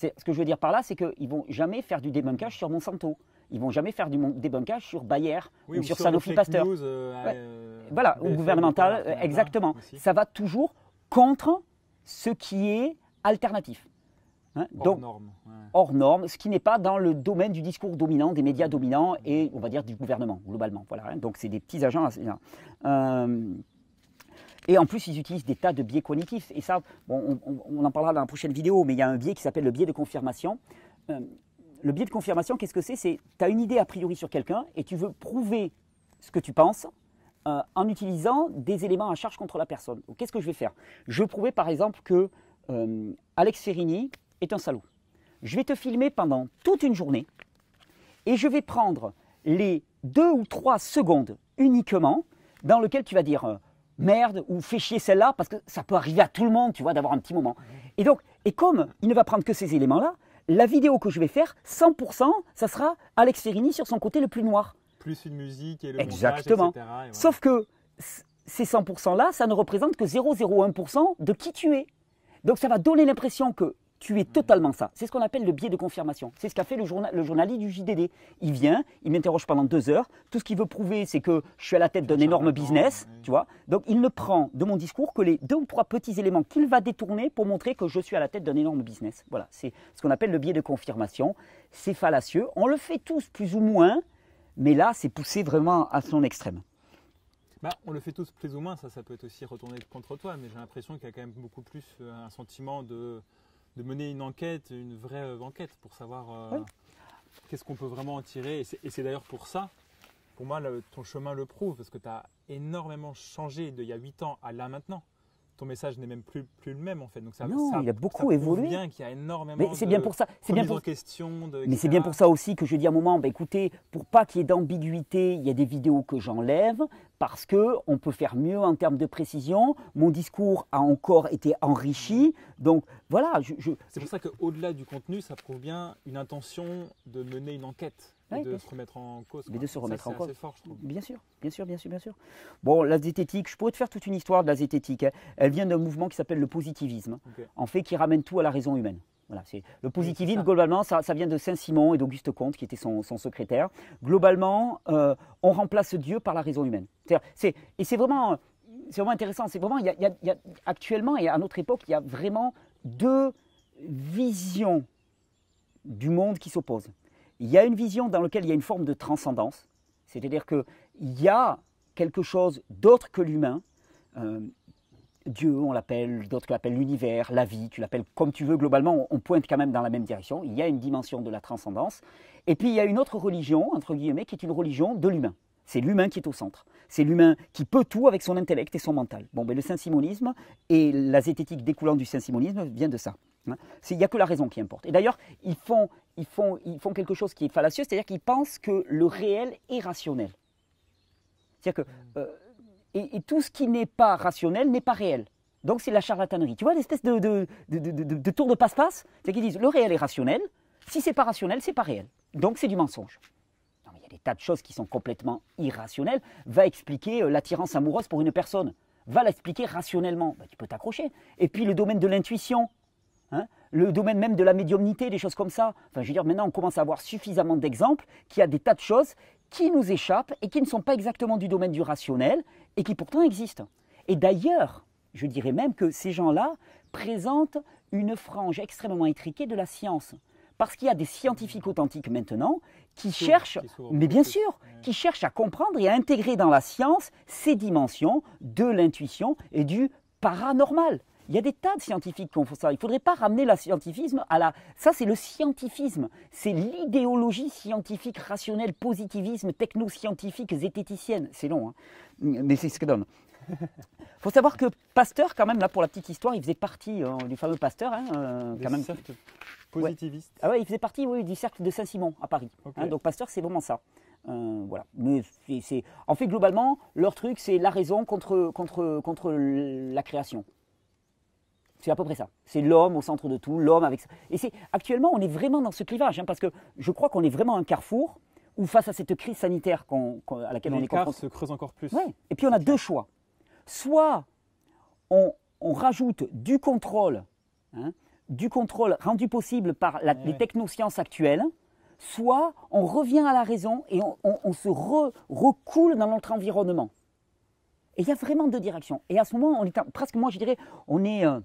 ce que je veux dire par là, c'est qu'ils ne vont jamais faire du débunkage sur Monsanto. Ils vont jamais faire du débunkage sur Bayer ou, sur, Sanofi Pasteur. Euh, euh, voilà, au gouvernemental, euh, exactement. Ça va toujours contre ce qui est alternatif. Hein, hors normes, norme. Hors normes, ce qui n'est pas dans le domaine du discours dominant, des médias mm. dominants et, on va dire, du gouvernement, globalement. Voilà, hein. donc, c'est des petits agents. Hein. Euh, et en plus, ils utilisent des tas de biais cognitifs. Et ça, on, en parlera dans la prochaine vidéo, mais il y a un biais qui s'appelle le biais de confirmation. Euh, le biais de confirmation, qu'est-ce que c'est C'est tu as une idée a priori sur quelqu'un et tu veux prouver ce que tu penses euh, en utilisant des éléments à charge contre la personne. Qu'est-ce que je vais faire Je vais prouver par exemple que Alex Ferrini est un salaud. Je vais te filmer pendant toute une journée et je vais prendre les deux ou trois secondes uniquement dans lequel tu vas dire euh, merde ou fais chier celle-là parce que ça peut arriver à tout le monde, tu vois, d'avoir un petit moment. Et donc, et comme il ne va prendre que ces éléments-là, la vidéo que je vais faire, 100%, ça sera Alex Ferrini sur son côté le plus noir. Plus une musique et le Exactement. Sauf que ces 100% là, ça ne représente que 0,01% de qui tu es. Donc ça va donner l'impression que tu es totalement ça. C'est ce qu'on appelle le biais de confirmation. C'est ce qu'a fait le, journaliste du JDD. Il vient, il m'interroge pendant deux heures. Tout ce qu'il veut prouver, c'est que je suis à la tête d'un énorme business, tu vois. Donc il ne prend de mon discours que les deux ou trois petits éléments qu'il va détourner pour montrer que je suis à la tête d'un énorme business. Voilà, c'est ce qu'on appelle le biais de confirmation. C'est fallacieux. On le fait tous plus ou moins, mais là, c'est poussé vraiment à son extrême. Bah, on le fait tous plus ou moins, ça, ça peut être aussi retourner contre toi, mais j'ai l'impression qu'il y a quand même beaucoup plus euh, un sentiment de de mener une enquête, une vraie euh, enquête pour savoir euh, qu'est-ce qu'on peut vraiment en tirer. Et c'est d'ailleurs pour ça, pour moi, ton chemin le prouve, parce que tu as énormément changé de il y a 8 ans à là maintenant ton message n'est même plus, plus le même en fait. Donc ça, non, il a beaucoup évolué. y a énormément. Mais c'est bien pour ça. C'est bien pour question. mais c'est bien pour ça aussi que je dis à un moment, bah, écoutez, pour pas qu'il y ait d'ambiguïté, il y a des vidéos que j'enlève parce que on peut faire mieux en termes de précision. Mon discours a encore été enrichi. Donc voilà. c'est pour ça qu'au-delà du contenu, ça prouve bien une intention de mener une enquête de se remettre en cause. Mais de se remettre en cause. Fort, Bien sûr, bien sûr, bien sûr, bien sûr. Bon, la zététique, je pourrais te faire toute une histoire de la zététique. Hein. Elle vient d'un mouvement qui s'appelle le positivisme, en fait, qui ramène tout à la raison humaine. Voilà, le positivisme, globalement, ça, vient de Saint-Simon et d'Auguste Comte, qui était son, secrétaire. Globalement, euh, on remplace Dieu par la raison humaine. C'est, et c'est vraiment, c'est vraiment intéressant. C'est vraiment, il actuellement et à notre époque, il y a vraiment deux visions du monde qui s'opposent. Il y a une vision dans laquelle il y a une forme de transcendance, c'est-à-dire qu'il y a quelque chose d'autre que l'humain. Euh, Dieu, on l'appelle, d'autres l'appellent l'univers, la vie, tu l'appelles comme tu veux, globalement, on pointe quand même dans la même direction. Il y a une dimension de la transcendance. Et puis il y a une autre religion, entre guillemets, qui est une religion de l'humain. C'est l'humain qui est au centre. C'est l'humain qui peut tout avec son intellect et son mental. Bon, ben, le saint-simonisme et la zététique découlant du saint-simonisme vient de ça. Hein. Il n'y a que la raison qui importe. Et d'ailleurs, ils font ils font, ils font quelque chose qui est fallacieux, c'est-à-dire qu'ils pensent que le réel est rationnel. C'est-à-dire que mm. euh, et, tout ce qui n'est pas rationnel n'est pas réel. Donc c'est la charlatanerie. Tu vois l'espèce de, de, de, de, tour de passe-passe C'est-à-dire qu'ils disent le réel est rationnel, si c'est pas rationnel, c'est pas réel. Donc c'est du mensonge. il y a des tas de choses qui sont complètement irrationnelles. Va expliquer euh, l'attirance amoureuse pour une personne. Va l'expliquer rationnellement. Bah, tu peux t'accrocher. Et puis le domaine de l'intuition. Hein, le domaine même de la médiumnité, des choses comme ça. je veux dire, maintenant, on commence à avoir suffisamment d'exemples qu'il y a des tas de choses qui nous échappent et qui ne sont pas exactement du domaine du rationnel et qui pourtant existent. Et d'ailleurs, je dirais même que ces gens-là présentent une frange extrêmement étriquée de la science. Parce qu'il y a des scientifiques authentiques maintenant qui cherchent, mais bien sûr, qui cherchent à comprendre et à intégrer dans la science ces dimensions de l'intuition et du paranormal. Il y a des tas de scientifiques qui ont ça. Il ne faudrait pas ramener le scientifisme à la... Ça, c'est le scientifisme. C'est l'idéologie scientifique, rationnelle, positivisme, techno-scientifique, zététicienne. C'est long, hein mais c'est ce que donne. Il [LAUGHS] faut savoir que Pasteur, quand même, là, pour la petite histoire, il faisait partie euh, du fameux Pasteur, hein, euh, quand même. positiviste. Ah ouais, il faisait partie oui, du cercle de Saint-Simon à Paris. Hein. donc Pasteur, c'est vraiment ça. Euh, voilà. Mais c'est, en fait, globalement, leur truc, c'est la raison contre, contre, contre la création. C'est à peu près ça. C'est l'homme au centre de tout, l'homme avec ça. Et c'est actuellement, on est vraiment dans ce clivage, hein, parce que je crois qu'on est vraiment un carrefour où face à cette crise sanitaire à laquelle on est confronté, se creuse encore plus. Et puis on a deux choix. Soit on, rajoute du contrôle, hein, du contrôle rendu possible par eh les technosciences actuelles, soit on revient à la raison et on, se recoule dans notre environnement. Et il y a vraiment deux directions. Et à ce moment, on est presque, moi je dirais, on est euh,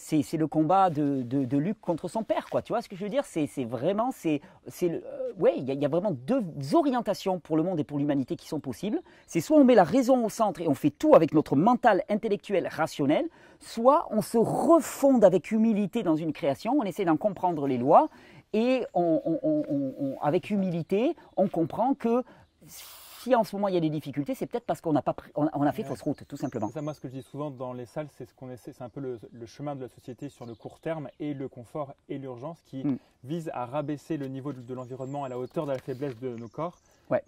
c'est, le combat de, Luc contre son père, quoi. Tu vois ce que je veux dire c'est, vraiment, c'est, euh, ouais, il y, a vraiment deux orientations pour le monde et pour l'humanité qui sont possibles. C'est soit on met la raison au centre et on fait tout avec notre mental intellectuel rationnel, soit on se refonde avec humilité dans une création, on essaie d'en comprendre les lois et on, avec humilité, on comprend que si en ce moment il y a des difficultés, c'est peut-être parce qu'on a, pas, on, a fait fausse route, tout simplement. Ça, moi, ce que je dis souvent dans les salles, c'est ce qu'on essaie, c'est un peu le, chemin de la société sur le court terme et le confort et l'urgence qui mm. vise à rabaisser le niveau de, l'environnement à la hauteur de la faiblesse de nos corps.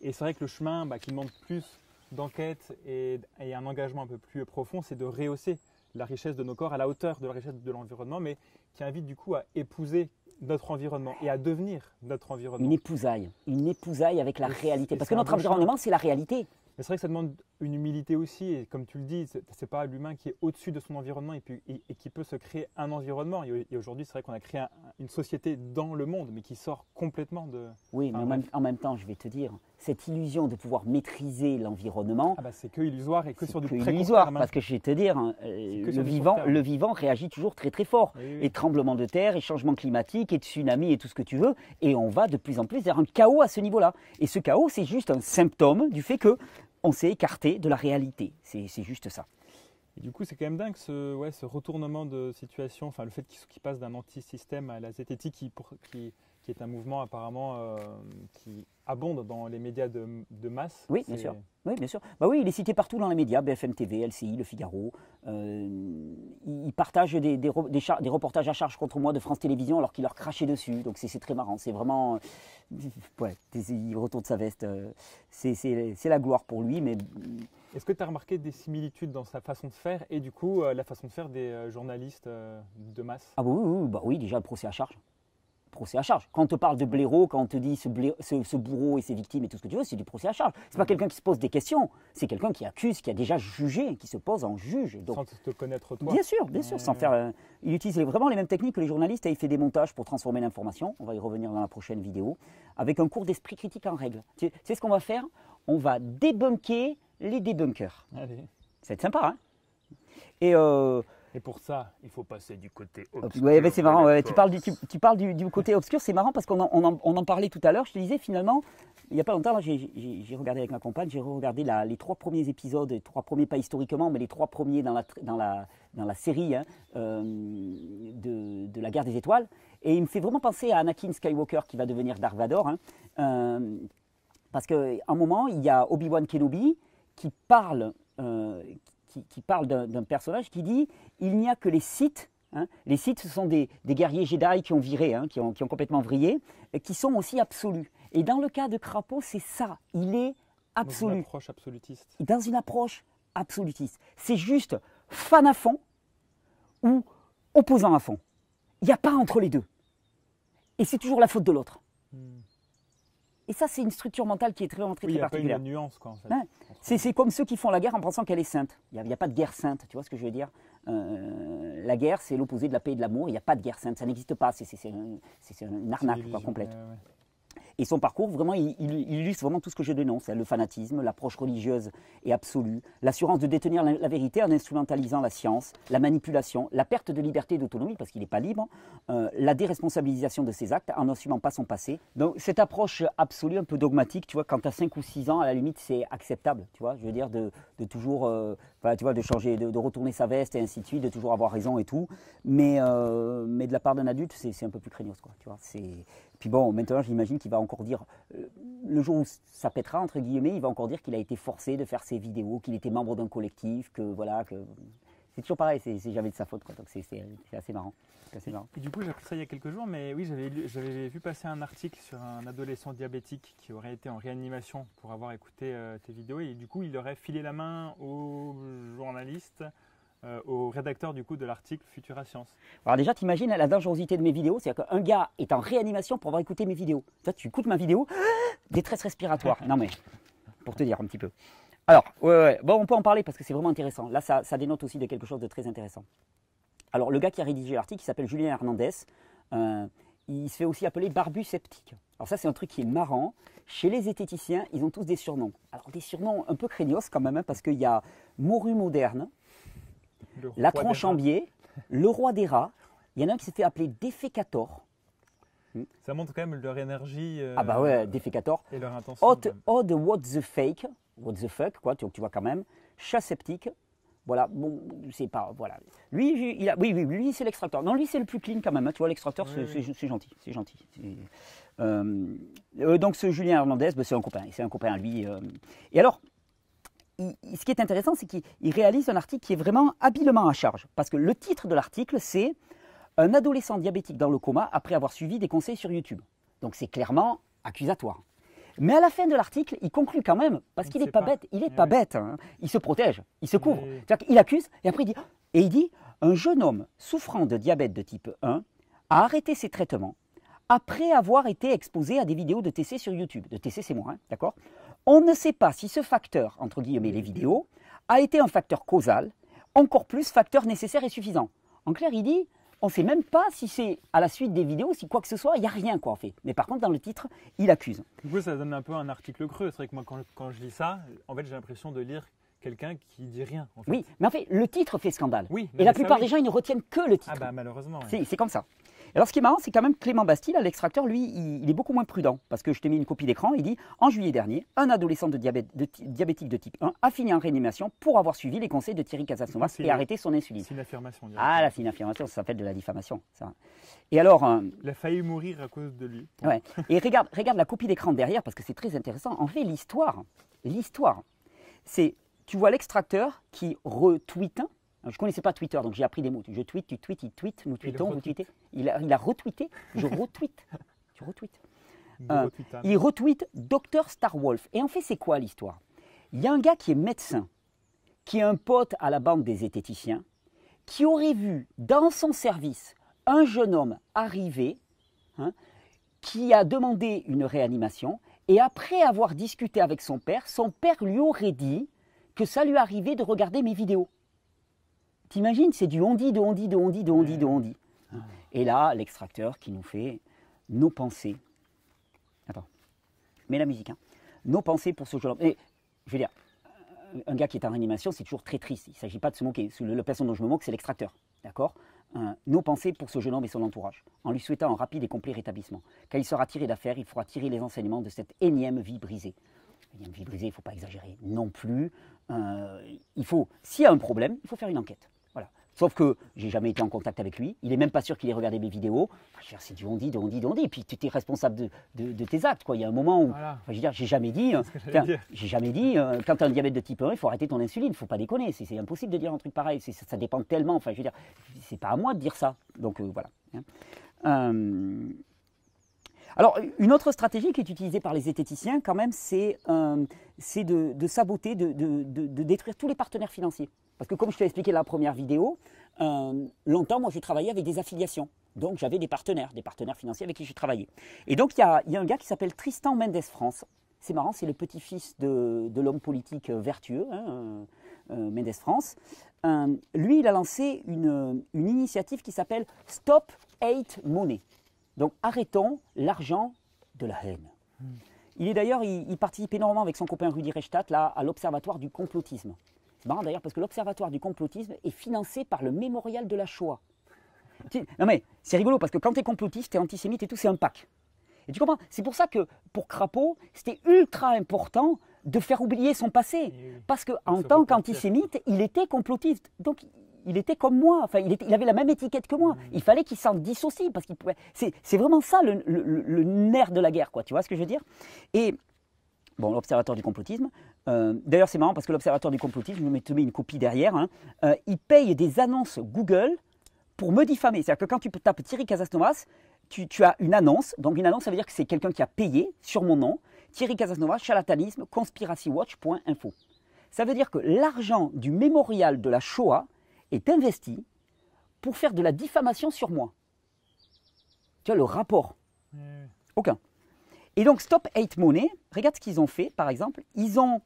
Et c'est vrai que le chemin bah, qui demande plus d'enquête et, un engagement un peu plus profond, c'est de rehausser la richesse de nos corps à la hauteur de la richesse de l'environnement, mais qui invite du coup à épouser notre environnement et à devenir notre environnement. Une épousaille, une épousaille avec la réalité. Parce que notre environnement, c'est la réalité. Mais c'est vrai que ça demande une humilité aussi, et comme tu le dis, c'est pas l'humain qui est au-dessus de son environnement et, puis, et, qui peut se créer un environnement. Et, aujourd'hui, c'est vrai qu'on a créé une société dans le monde, mais qui sort complètement de. Oui, mais en même temps, je vais te dire, cette illusion de pouvoir maîtriser l'environnement. Ah bah, c'est que illusoire et que sur du très illusoire, hein. Parce que je vais te dire, hein, euh, le, vivant, le vivant réagit toujours très très fort. Et tremblements de terre, et changement climatique, et tsunamis, et tout ce que tu veux. Et on va de plus en plus vers un chaos à ce niveau-là. Et ce chaos, c'est juste un symptôme du fait que on s'est écarté de la réalité. C'est juste ça. Et du coup, c'est quand même dingue ce, ouais, ce retournement de situation, enfin le fait qu'il passe d'un anti-système à la zététique qui, qui qui est un mouvement apparemment euh, qui abonde dans les médias de, masse. Oui, bien sûr. Oui, bien sûr. Bah oui, il est cité partout dans les médias, BFM TV, LCI, Le Figaro. Euh, il partage des, des, des, reportages à charge contre moi de France Télévisions alors qu'il leur crachait dessus. Donc c'est très marrant. C'est vraiment. Euh, ouais, il retourne sa veste. C'est la gloire pour lui, mais. Est-ce que tu as remarqué des similitudes dans sa façon de faire et du coup la façon de faire des journalistes de masse Ah oui, bah oui, déjà le procès à charge procès à charge. Quand on te parle de blaireau, quand on te dit ce, bourreau et ses victimes et tout ce que tu veux, c'est du procès à charge. C'est pas quelqu'un qui se pose des questions, c'est quelqu'un qui accuse, qui a déjà jugé, qui se pose en juge. sans te connaître toi. Bien sûr, bien sûr, sans faire. Euh, il utilise vraiment les mêmes techniques que les journalistes et il fait des montages pour transformer l'information. On va y revenir dans la prochaine vidéo avec un cours d'esprit critique en règle. Tu sais ce qu'on va faire On va débunker les débunkers. C'est sympa, hein Et euh, et pour ça, il faut passer du côté obscur. Oui c'est marrant. tu parles du, tu, parles du, côté obscur, c'est marrant parce qu'on en, on en, parlait tout à l'heure. Je te disais finalement, il n'y a pas longtemps, j'ai regardé avec ma compagne, j'ai regardé les trois premiers épisodes, les trois premiers pas historiquement, mais les trois premiers dans la, dans la, dans la série hein, euh, de, la guerre des étoiles. Et il me fait vraiment penser à Anakin Skywalker qui va devenir Dark Vador. Hein. Euh, parce qu'à un moment, il y a Obi-Wan Kenobi qui parle, euh, qui, parle d'un personnage qui dit Il n'y a que les sites. Hein. les sites, ce sont des, guerriers Jedi qui ont viré, hein, qui, ont, qui, ont, complètement vrillé, euh, qui sont aussi absolus. Et dans le cas de Crapaud, c'est ça. Il est absolu. Dans une approche absolutiste. Dans une approche absolutiste. C'est juste fan à fond ou opposant à fond. Il n'y a pas entre les deux. Et c'est toujours la faute de l'autre. Et ça, c'est une structure mentale qui est très, particulière. Il n'y a une nuance, c'est comme ceux qui font la guerre en pensant qu'elle est sainte. Il n'y a, pas de guerre sainte, tu vois ce que je veux dire euh, La guerre, c'est l'opposé de la paix et de l'amour. Il n'y a pas de guerre sainte, ça n'existe pas. C'est une, arnaque complète. Et son parcours, vraiment, il, illustre vraiment tout ce que je dénonce hein, le fanatisme, l'approche religieuse et absolue, l'assurance de détenir la, vérité en instrumentalisant la science, la manipulation, la perte de liberté et d'autonomie parce qu'il n'est pas libre, euh, la déresponsabilisation de ses actes en n'assumant pas son passé. Donc cette approche absolue, un peu dogmatique, tu vois, quand as 5 ou 6 ans, à la limite, c'est acceptable, tu vois, je veux dire, de, toujours, euh, tu vois, de changer, de, retourner sa veste et ainsi de suite, de toujours avoir raison et tout. Mais, euh, mais de la part d'un adulte, c'est un peu plus craignos, quoi, tu vois. Puis bon, maintenant, j'imagine qu'il va encore dire, euh, le jour où ça pètera, entre guillemets, il va encore dire qu'il a été forcé de faire ses vidéos, qu'il était membre d'un collectif, que voilà, que. C'est toujours pareil, c'est jamais de sa faute, Donc c'est assez marrant. Assez Et, du coup, j'ai appris ça il y a quelques jours, mais oui, j'avais vu passer un article sur un adolescent diabétique qui aurait été en réanimation pour avoir écouté euh, tes vidéos, et du coup, il aurait filé la main aux journalistes euh, au rédacteur du coup de l'article Futura Science Alors déjà, t'imagines la dangerosité de mes vidéos, c'est-à-dire qu'un gars est en réanimation pour avoir écouté mes vidéos. Toi, tu écoutes ma vidéo, [GASPS] détresse respiratoire. non mais, pour te dire un petit peu. Alors, on peut en parler parce que c'est vraiment intéressant. Là, ça, dénote aussi de quelque chose de très intéressant. Alors, le gars qui a rédigé l'article, il s'appelle Julien Hernandez. Euh, il se fait aussi appeler barbu sceptique. Alors ça, c'est un truc qui est marrant. Chez les zététiciens, ils ont tous des surnoms. Alors des surnoms un peu craignos quand même, hein, parce qu'il y a morue moderne, la biais, le roi des rats. Il y en a un qui s'était appelé appeler Défécator. Hmm. Ça montre quand même leur énergie. Euh, ah bah ouais, Défécator. Et leur intention. Odd, odd what the fake, what the fuck, quoi, tu, vois quand même. Chat sceptique, voilà, bon, c'est pas, voilà. Lui, il a, oui, oui, lui, c'est l'extracteur. Non, lui, c'est le plus clean quand même. Hein. Tu vois, l'extracteur, oui, c'est gentil, c'est gentil. Euh, euh, donc, ce Julien Hernandez, bah, c'est un copain, c'est un copain, lui. Et alors, ce qui est intéressant, c'est qu'il réalise un article qui est vraiment habilement à charge. Parce que le titre de l'article, c'est Un adolescent diabétique dans le coma après avoir suivi des conseils sur YouTube. Donc c'est clairement accusatoire. Mais à la fin de l'article, il conclut quand même, parce qu'il n'est pas, bête, il n'est eh pas bête, hein. il se protège, il se couvre. il accuse, et après il dit, et il dit, un jeune homme souffrant de diabète de type 1 a arrêté ses traitements après avoir été exposé à des vidéos de TC sur YouTube. De TC, c'est moi, hein, d'accord on ne sait pas si ce facteur, entre guillemets les vidéos, a été un facteur causal, encore plus facteur nécessaire et suffisant. En clair, il dit, on ne sait même pas si c'est à la suite des vidéos, si quoi que ce soit, il n'y a rien quoi en fait. Mais par contre, dans le titre, il accuse. Du coup, ça donne un peu un article creux. C'est vrai que moi, quand, je lis ça, en fait, j'ai l'impression de lire quelqu'un qui dit rien. Oui, mais en fait, le titre fait scandale. et la plupart des gens, ils ne retiennent que le ah, titre. Ah bah malheureusement. C'est comme ça alors ce qui est marrant, c'est quand même Clément Bastille, l'extracteur, lui, il, est beaucoup moins prudent, parce que je t'ai mis une copie d'écran, il dit, en juillet dernier, un adolescent diabétique de type 1 a fini en réanimation pour avoir suivi les conseils de Thierry Casasnovas et arrêté son insuline. C'est une affirmation. Ah, la fine affirmation, ça s'appelle de la diffamation. Et alors... Euh, il a failli mourir à cause de lui. Ouais. et regarde, regarde la copie d'écran derrière, parce que c'est très intéressant. En fait, l'histoire, l'histoire, c'est, tu vois l'extracteur qui retweet Hein, je ne connaissais pas Twitter, donc j'ai appris des mots. Je tweete, tu tweets, il tweet, nous tweetons, vous tweetez. Il a, retweeté, je retweete. [LAUGHS] tu retweetes. Euh, hein. il retweet Dr Wolf, Et en fait, c'est quoi l'histoire Il y a un gars qui est médecin, qui est un pote à la banque des zététiciens, qui aurait vu dans son service un jeune homme arriver, hein, qui a demandé une réanimation, et après avoir discuté avec son père, son père lui aurait dit que ça lui arrivait de regarder mes vidéos. T'imagines, c'est du on-dit, de on-dit, de on-dit, de on-dit, de on-dit. Et là, l'extracteur qui nous fait nos pensées. Attends, mets la musique. Hein. Nos pensées pour ce jeune homme. Et Je veux dire, un gars qui est en réanimation, c'est toujours très triste. Il ne s'agit pas de se moquer. La personne dont je me moque, c'est l'extracteur. D'accord Nos pensées pour ce jeune homme et son entourage, en lui souhaitant un rapide et complet rétablissement. Quand il sera tiré d'affaires, il faudra tirer les enseignements de cette énième vie brisée. Énième vie brisée, il ne faut pas exagérer non plus. Euh, il faut, s'il y a un problème, il faut faire une enquête. Sauf que j'ai jamais été en contact avec lui. Il est même pas sûr qu'il ait regardé mes vidéos. c'est du on dit, on dit, on dit. Et puis tu es responsable de, tes actes. Il y a un moment où, je veux j'ai jamais dit, euh, j'ai jamais dit, euh, quand tu as un diabète de type 1, il faut arrêter ton insuline. il Faut pas déconner. C'est impossible de dire un truc pareil. Ça, ça, dépend tellement. Enfin, je veux dire, c'est pas à moi de dire ça. Donc euh, voilà. Hein. Alors, une autre stratégie qui est utilisée par les zététiciens, quand même, c'est de, saboter, de détruire tous les partenaires financiers. Parce que comme je t'ai expliqué dans la première vidéo, euh, longtemps, moi, je travaillais avec des affiliations. Donc, j'avais des partenaires, des partenaires financiers avec qui j'ai travaillé. Et donc, il y a, un gars qui s'appelle Tristan Mendes France. C'est marrant, c'est le petit-fils de, l'homme politique euh, vertueux, hein, euh, Mendes France. lui, il a lancé une, initiative qui s'appelle Stop Hate Money. Donc, arrêtons l'argent de la haine. Hmm. Il est d'ailleurs, il, participe énormément avec son copain Rudy Reichstadt là, à l'Observatoire du complotisme marrant d'ailleurs parce que l'Observatoire du complotisme est financé par le Mémorial de la Shoah. Non mais c'est rigolo parce que quand tu es complotiste, t'es antisémite et tout, c'est un pack. Et tu comprends C'est pour ça que pour Crapaud, c'était ultra important de faire oublier son passé. Parce qu'en tant qu'antisémite, il était complotiste. Donc il était comme moi, il, avait la même étiquette que moi. Il fallait qu'il s'en dissocie parce qu'il C'est vraiment ça le, le, nerf de la guerre, quoi. Tu vois ce que je veux dire Et bon, l'observatoire du complotisme euh, d'ailleurs, c'est marrant parce que l'Observatoire du complotisme, je me mets une copie derrière, hein, euh, il paye des annonces Google pour me diffamer. C'est-à-dire que quand tu tapes Thierry Casasnovas, tu, tu, as une annonce. Donc, une annonce, ça veut dire que c'est quelqu'un qui a payé sur mon nom. Thierry Casasnovas, charlatanisme, conspiracywatch.info. Ça veut dire que l'argent du mémorial de la Shoah est investi pour faire de la diffamation sur moi. Tu as le rapport mmh. Aucun. Et donc Stop Hate Money, regarde ce qu'ils ont fait par exemple. Ils ont,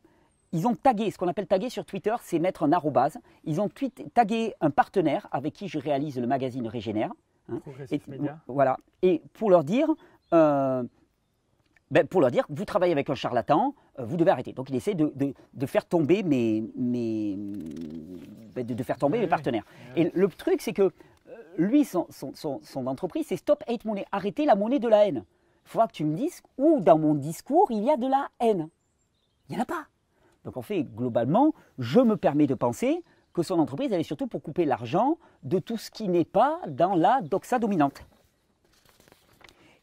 ils ont tagué, ce qu'on appelle taguer sur Twitter, c'est mettre un arrobase. Ils ont tagué un partenaire avec qui je réalise le magazine Régénère. Hein. et, Voilà. Et pour leur dire, euh, ben, pour leur dire, vous travaillez avec un charlatan, euh, vous devez arrêter. Donc il essaie de, faire tomber mes, mes ben, de, faire tomber mes partenaires. Et le truc, c'est que euh, lui, son, entreprise, c'est Stop Hate Money, arrêter la monnaie de la haine il faudra que tu me dises où dans mon discours il y a de la haine. Il n'y en a pas. Donc en fait, globalement, je me permets de penser que son entreprise, elle est surtout pour couper l'argent de tout ce qui n'est pas dans la doxa dominante.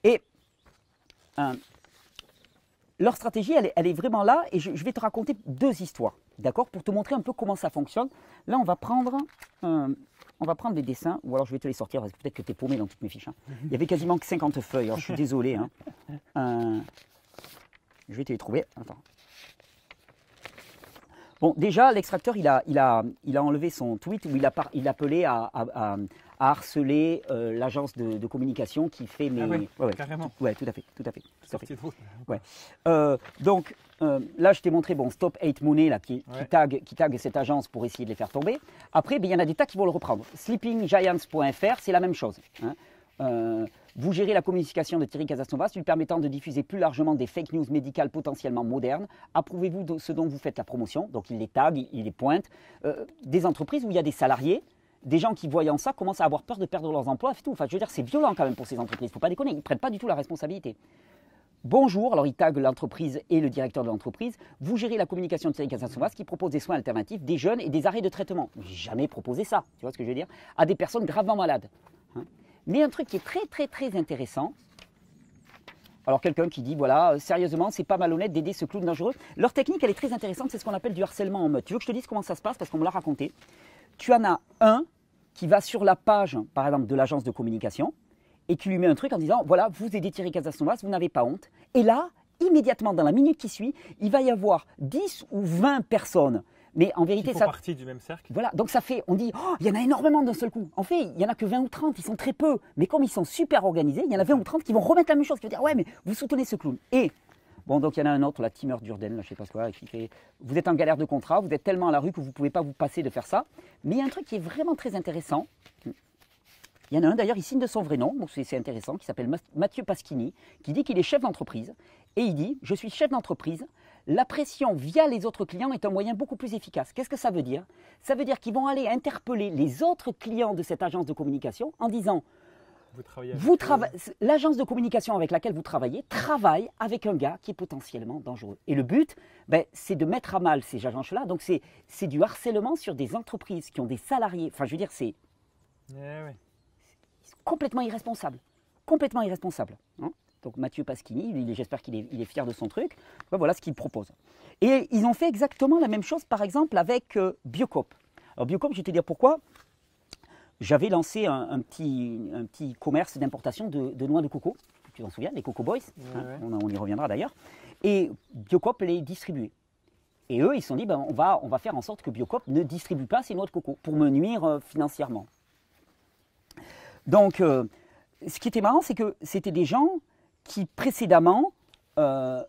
Et hein, leur stratégie, elle, est vraiment là, et je, vais te raconter deux histoires, d'accord, pour te montrer un peu comment ça fonctionne. Là, on va prendre... Hein, on va prendre des dessins, ou alors je vais te les sortir, parce que peut-être que tu es paumé dans toutes mes fiches. Hein. Il y avait quasiment que 50 feuilles, je suis désolé. Hein. Euh, je vais te les trouver. Attends. Bon, déjà, l'extracteur, il a, il, a, il a enlevé son tweet où il, a, il appelait à, à harceler euh, l'agence de, communication qui fait ah mes. Ah ouais, carrément. Ouais, tout à fait, tout à fait. Tout à Ouais. Euh, donc euh, là, je t'ai montré bon Stop 8 Money là qui, qui tag qui cette agence pour essayer de les faire tomber. Après, ben, il y en a des tas qui vont le reprendre. Sleepinggiants.fr, c'est la même chose. Hein. vous gérez la communication de Thierry Casasnovas lui permettant de diffuser plus largement des fake news médicales potentiellement modernes. Approuvez-vous de ce dont vous faites la promotion. Donc il les tag, il les pointe. des entreprises où il y a des salariés des gens qui, voyant ça, commencent à avoir peur de perdre leurs emplois et tout. Enfin, je veux dire, c'est violent quand même pour ces entreprises. Il faut pas déconner, ils prennent pas du tout la responsabilité. Bonjour, alors il tag l'entreprise et le directeur de l'entreprise. Vous gérez la communication de Cédric saint qui propose des soins alternatifs, des jeunes et des arrêts de traitement. Jamais proposé ça, tu vois ce que je veux dire, à des personnes gravement malades. Hein. Mais un truc qui est très très très intéressant, alors quelqu'un qui dit voilà, euh, sérieusement, c'est pas malhonnête d'aider ce clown dangereux. Leur technique, elle est très intéressante, c'est ce qu'on appelle du harcèlement en meute. Tu veux que je te dise comment ça se passe parce qu'on me l'a raconté tu en as un qui va sur la page, par exemple, de l'agence de communication et qui lui met un truc en disant voilà, vous aidez Thierry Casasnovas, vous n'avez pas honte. Et là, immédiatement, dans la minute qui suit, il va y avoir 10 ou 20 personnes. Mais en vérité, ça. partie du même cercle. Voilà, donc ça fait, on dit, oh, il y en a énormément d'un seul coup. En fait, il y en a que 20 ou 30, ils sont très peu. Mais comme ils sont super organisés, il y en a 20 ou 30 qui vont remettre la même chose, qui vont dire, ouais, mais vous soutenez ce clown. Et Bon, donc il y en a un autre, la Timur Durden, je ne sais pas quoi, qui fait Vous êtes en galère de contrat, vous êtes tellement à la rue que vous ne pouvez pas vous passer de faire ça. Mais il y a un truc qui est vraiment très intéressant. Il y en a un d'ailleurs, ici signe de son vrai nom, donc c'est intéressant, qui s'appelle Mathieu Paschini, qui dit qu'il est chef d'entreprise. Et il dit Je suis chef d'entreprise, la pression via les autres clients est un moyen beaucoup plus efficace. Qu'est-ce que ça veut dire Ça veut dire qu'ils vont aller interpeller les autres clients de cette agence de communication en disant vous travaillez vous euh, L'agence de communication avec laquelle vous travaillez travaille avec un gars qui est potentiellement dangereux. Et le but, ben, c'est de mettre à mal ces agences-là. Donc c'est du harcèlement sur des entreprises qui ont des salariés. Enfin, je veux dire, c'est eh complètement irresponsable. Complètement irresponsable. Hein. donc Mathieu Pasquini, j'espère qu'il est, il est, fier de son truc. Ben, voilà ce qu'il propose. Et ils ont fait exactement la même chose, par exemple, avec euh, Biocop. Alors Biocop, je vais te dire pourquoi j'avais lancé un, petit, un, petit, commerce d'importation de, noix de coco. Tu t'en souviens, les Coco Boys hein, On, y reviendra d'ailleurs. Et Biocop les distribuait. Et eux, ils se sont dit, ben, on, va, on va faire en sorte que Biocop ne distribue pas ces noix de coco pour me nuire euh, financièrement. Donc, euh, ce qui était marrant, c'est que c'était des gens qui précédemment euh,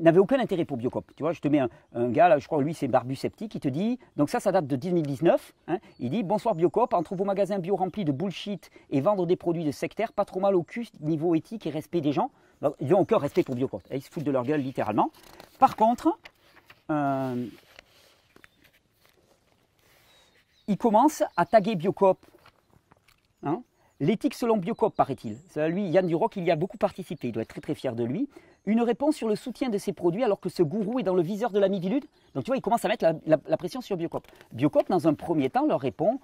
n'avait aucun intérêt pour Biocop. Tu vois, je te mets un, gars, là, je crois, lui, c'est Barbu Sceptique, il te dit, donc ça, ça date de 2019, hein, il dit Bonsoir Biocop, entre vos magasins bio remplis de bullshit et vendre des produits de sectaire, pas trop mal au cul niveau éthique et respect des gens. ils ont aucun respect pour Biocop. ils se foutent de leur gueule, littéralement. Par contre, euh, il ils commencent à taguer Biocop. Hein. L'éthique selon Biocop, paraît-il. Lui, Yann Duroc, il y a beaucoup participé. Il doit être très très fier de lui une réponse sur le soutien de ces produits alors que ce gourou est dans le viseur de la Mivilude. Donc tu vois, il commence à mettre la, la pression sur Biocop. Biocop, dans un premier temps, leur répond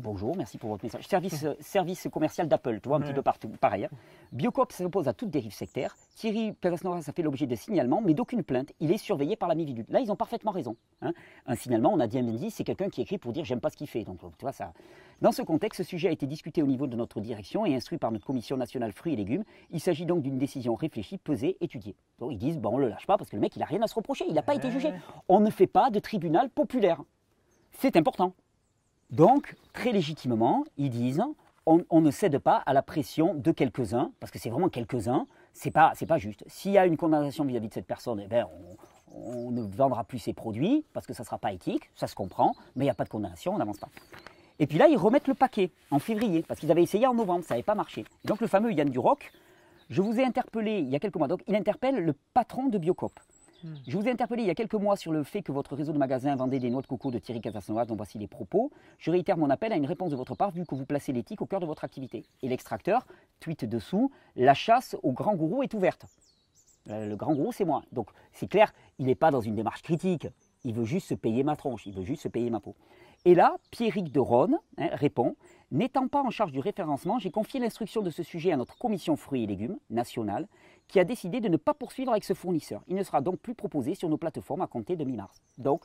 bonjour, merci pour votre message. Euh, service, commercial d'Apple, tu vois, un petit peu partout, pareil. Hein. Biocoop s'oppose à toute dérive sectaire. Thierry Pérez-Noras a fait l'objet de signalement mais d'aucune plainte. Il est surveillé par la Mividu. Là, ils ont parfaitement raison. Hein. Un signalement, on a dit un c'est quelqu'un qui écrit pour dire j'aime pas ce qu'il fait. Donc, vois, ça. Dans ce contexte, ce sujet a été discuté au niveau de notre direction et instruit par notre commission nationale fruits et légumes. Il s'agit donc d'une décision réfléchie, pesée, étudiée. ils disent, bon, on le lâche pas parce que le mec, il a rien à se reprocher. Il n'a pas été jugé. On ne fait pas de tribunal populaire. C'est important. Donc, très légitimement, ils disent on, ne cède pas à la pression de quelques-uns, parce que c'est vraiment quelques-uns, c'est pas, pas juste. S'il y a une condamnation vis-à-vis de cette personne, eh bien, on, ne vendra plus ses produits, parce que ça ne sera pas éthique, ça se comprend, mais il n'y a pas de condamnation, on n'avance pas. Et puis là, ils remettent le paquet en février, parce qu'ils avaient essayé en novembre, ça n'avait pas marché. donc le fameux Yann Duroc, je vous ai interpellé il y a quelques mois, donc il interpelle le patron de Biocop. Hmm. Je vous ai interpellé il y a quelques mois sur le fait que votre réseau de magasins vendait des noix de coco de Thierry Casasnovas, dont voici les propos. Je réitère mon appel à une réponse de votre part, vu que vous placez l'éthique au cœur de votre activité. Et l'extracteur, tweet dessous, la chasse au grand gourou est ouverte. Euh, le grand gourou, c'est moi. Donc c'est clair, il n'est pas dans une démarche critique. Il veut juste se payer ma tronche, il veut juste se payer ma peau. Et là, Pierrick de Rhône hein, répond N'étant pas en charge du référencement, j'ai confié l'instruction de ce sujet à notre commission fruits et légumes nationale qui a décidé de ne pas poursuivre avec ce fournisseur. Il ne sera donc plus proposé sur nos plateformes à compter de mi-mars. Donc,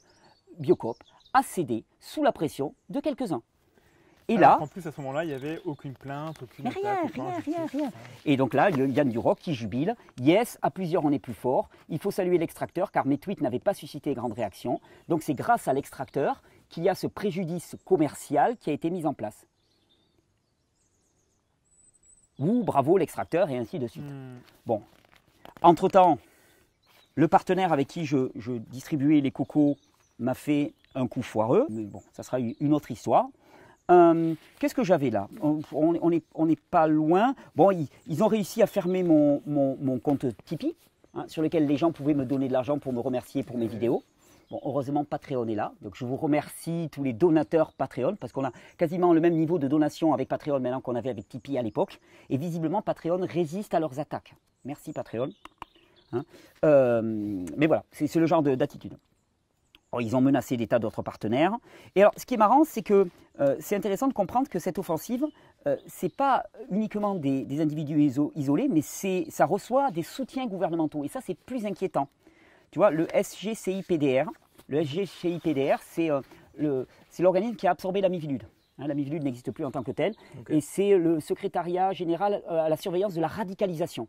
Biocop a cédé sous la pression de quelques-uns. Et là, en plus à ce moment-là, il n'y avait aucune plainte, aucune rien, rien, rien, Et donc là, Yann Duroc qui jubile. Yes, à plusieurs on est plus fort. Il faut saluer l'extracteur car mes tweets n'avaient pas suscité grande réaction. Donc c'est grâce à l'extracteur qu'il y a ce préjudice commercial qui a été mis en place. Ou bravo l'extracteur et ainsi de suite. Hmm. Bon, entre-temps, le partenaire avec qui je, distribuais les cocos m'a fait un coup foireux. Mais bon, ça sera une autre histoire. Euh, qu'est-ce que j'avais là On n'est pas loin. Bon, ils, ont réussi à fermer mon, compte Tipeee, hein, sur lequel les gens pouvaient me donner de l'argent pour me remercier pour mes vidéos. Bon, heureusement, Patreon est là. Donc, je vous remercie tous les donateurs Patreon, parce qu'on a quasiment le même niveau de donation avec Patreon maintenant qu'on avait avec Tipeee à l'époque. Et visiblement, Patreon résiste à leurs attaques. Merci, Patreon. Hein. Euh, mais voilà, c'est le genre d'attitude. Oh, ils ont menacé des tas d'autres partenaires. Et alors, ce qui est marrant, c'est que euh, c'est intéressant de comprendre que cette offensive, euh, ce n'est pas uniquement des, individus isolés, mais ça reçoit des soutiens gouvernementaux. Et ça, c'est plus inquiétant. Tu vois, le SGCIPDR, le c'est l'organisme qui a absorbé la MIVILUD. Hein. la MIVILUD n'existe plus en tant que telle. Et c'est le secrétariat général à la surveillance de la radicalisation.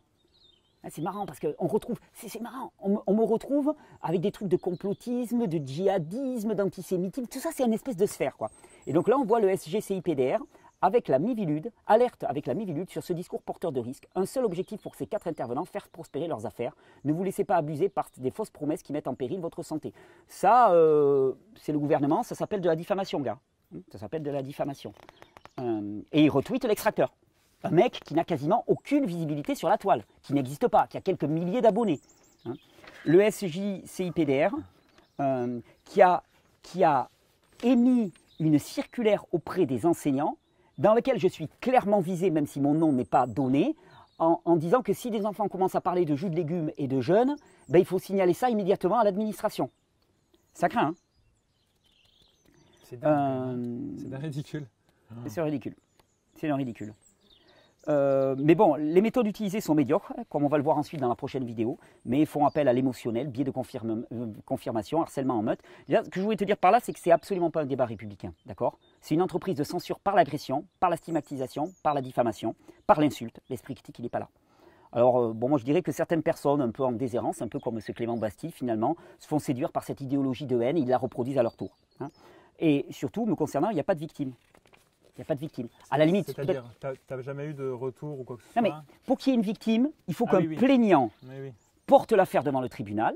Ah, c'est marrant parce qu'on retrouve, c'est marrant, on, me retrouve avec des trucs de complotisme, de djihadisme, d'antisémitisme, tout ça c'est une espèce de sphère quoi. Et donc là on voit le SGCIPDR avec la Mivilude, alerte avec la Mivilude sur ce discours porteur de risque. Un seul objectif pour ces quatre intervenants, faire prospérer leurs affaires. Ne vous laissez pas abuser par des fausses promesses qui mettent en péril votre santé. Ça, euh, c'est le gouvernement, ça s'appelle de la diffamation, gars. Ça s'appelle de la diffamation. Euh, et il retweet l'extracteur un mec qui n'a quasiment aucune visibilité sur la toile, qui n'existe pas, qui a quelques milliers d'abonnés. Hein. Le SJCIPDR euh, qui, a, qui a émis une circulaire auprès des enseignants, dans laquelle je suis clairement visé, même si mon nom n'est pas donné, en, disant que si des enfants commencent à parler de jus de légumes et de jeunes, ben, il faut signaler ça immédiatement à l'administration. Ça craint. Hein c'est euh, ridicule. C'est ridicule. C'est ridicule. Euh, mais bon, les méthodes utilisées sont médiocres, comme on va le voir ensuite dans la prochaine vidéo, mais font appel à l'émotionnel, biais de euh, confirmation, harcèlement en meute. ce que je voulais te dire par là, c'est que c'est absolument pas un débat républicain, d'accord C'est une entreprise de censure par l'agression, par la stigmatisation, par la diffamation, par l'insulte. L'esprit critique, il n'est pas là. Alors, euh, bon, moi je dirais que certaines personnes, un peu en déshérence, un peu comme M. Clément Bastille finalement, se font séduire par cette idéologie de haine et ils la reproduisent à leur tour. Hein. et surtout, me concernant, il n'y a pas de victime. Il n'y a pas de victime. À la limite. C'est-à-dire, tu n'as jamais eu de retour ou quoi que ce soit Non, mais pour qu'il y ait une victime, il faut ah qu'un plaignant porte l'affaire devant le tribunal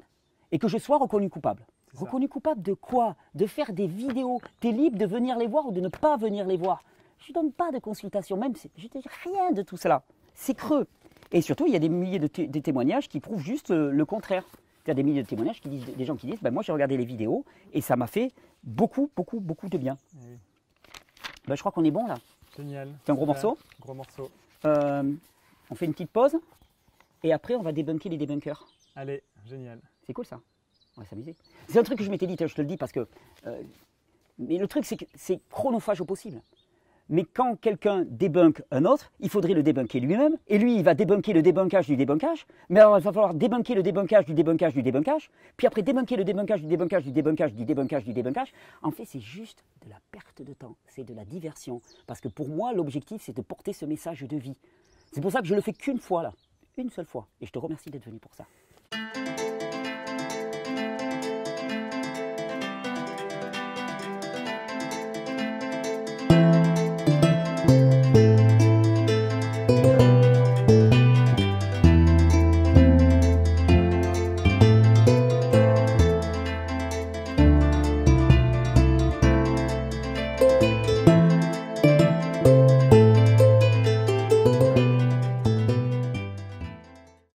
et que je sois reconnu coupable. Reconnu coupable de quoi De faire des vidéos. Tu es libre de venir les voir ou de ne pas venir les voir. Je ne donne pas de consultation, même si je ne dis rien de tout cela. C'est creux. Et surtout, il y a des milliers de, témoignages qui prouvent juste euh, le, contraire. Il y a des milliers de témoignages qui disent, des gens qui disent, ben moi j'ai regardé les vidéos et ça m'a fait beaucoup, beaucoup, beaucoup de bien. Bah, je crois qu'on est bon là. Génial. C'est un gros morceau. Gros morceau. Euh, on fait une petite pause et après on va débunker les débunkers. Allez, génial. C'est cool ça. On va s'amuser. C'est un truc que je m'étais dit, je te le dis parce que. Euh, mais le truc c'est que c'est chronophage au possible. Mais quand quelqu'un débunk un autre, il faudrait le débunker lui-même. Et lui, il va débunker le débunkage du débunkage. Mais alors, il va falloir débunker le débunkage du débunkage du débunkage. Puis après, débunker le débunkage du débunkage du débunkage du débunkage du débunkage. En fait, c'est juste de la perte de temps. C'est de la diversion. Parce que pour moi, l'objectif, c'est de porter ce message de vie. C'est pour ça que je le fais qu'une fois, là. Une seule fois. Et je te remercie d'être venu pour ça.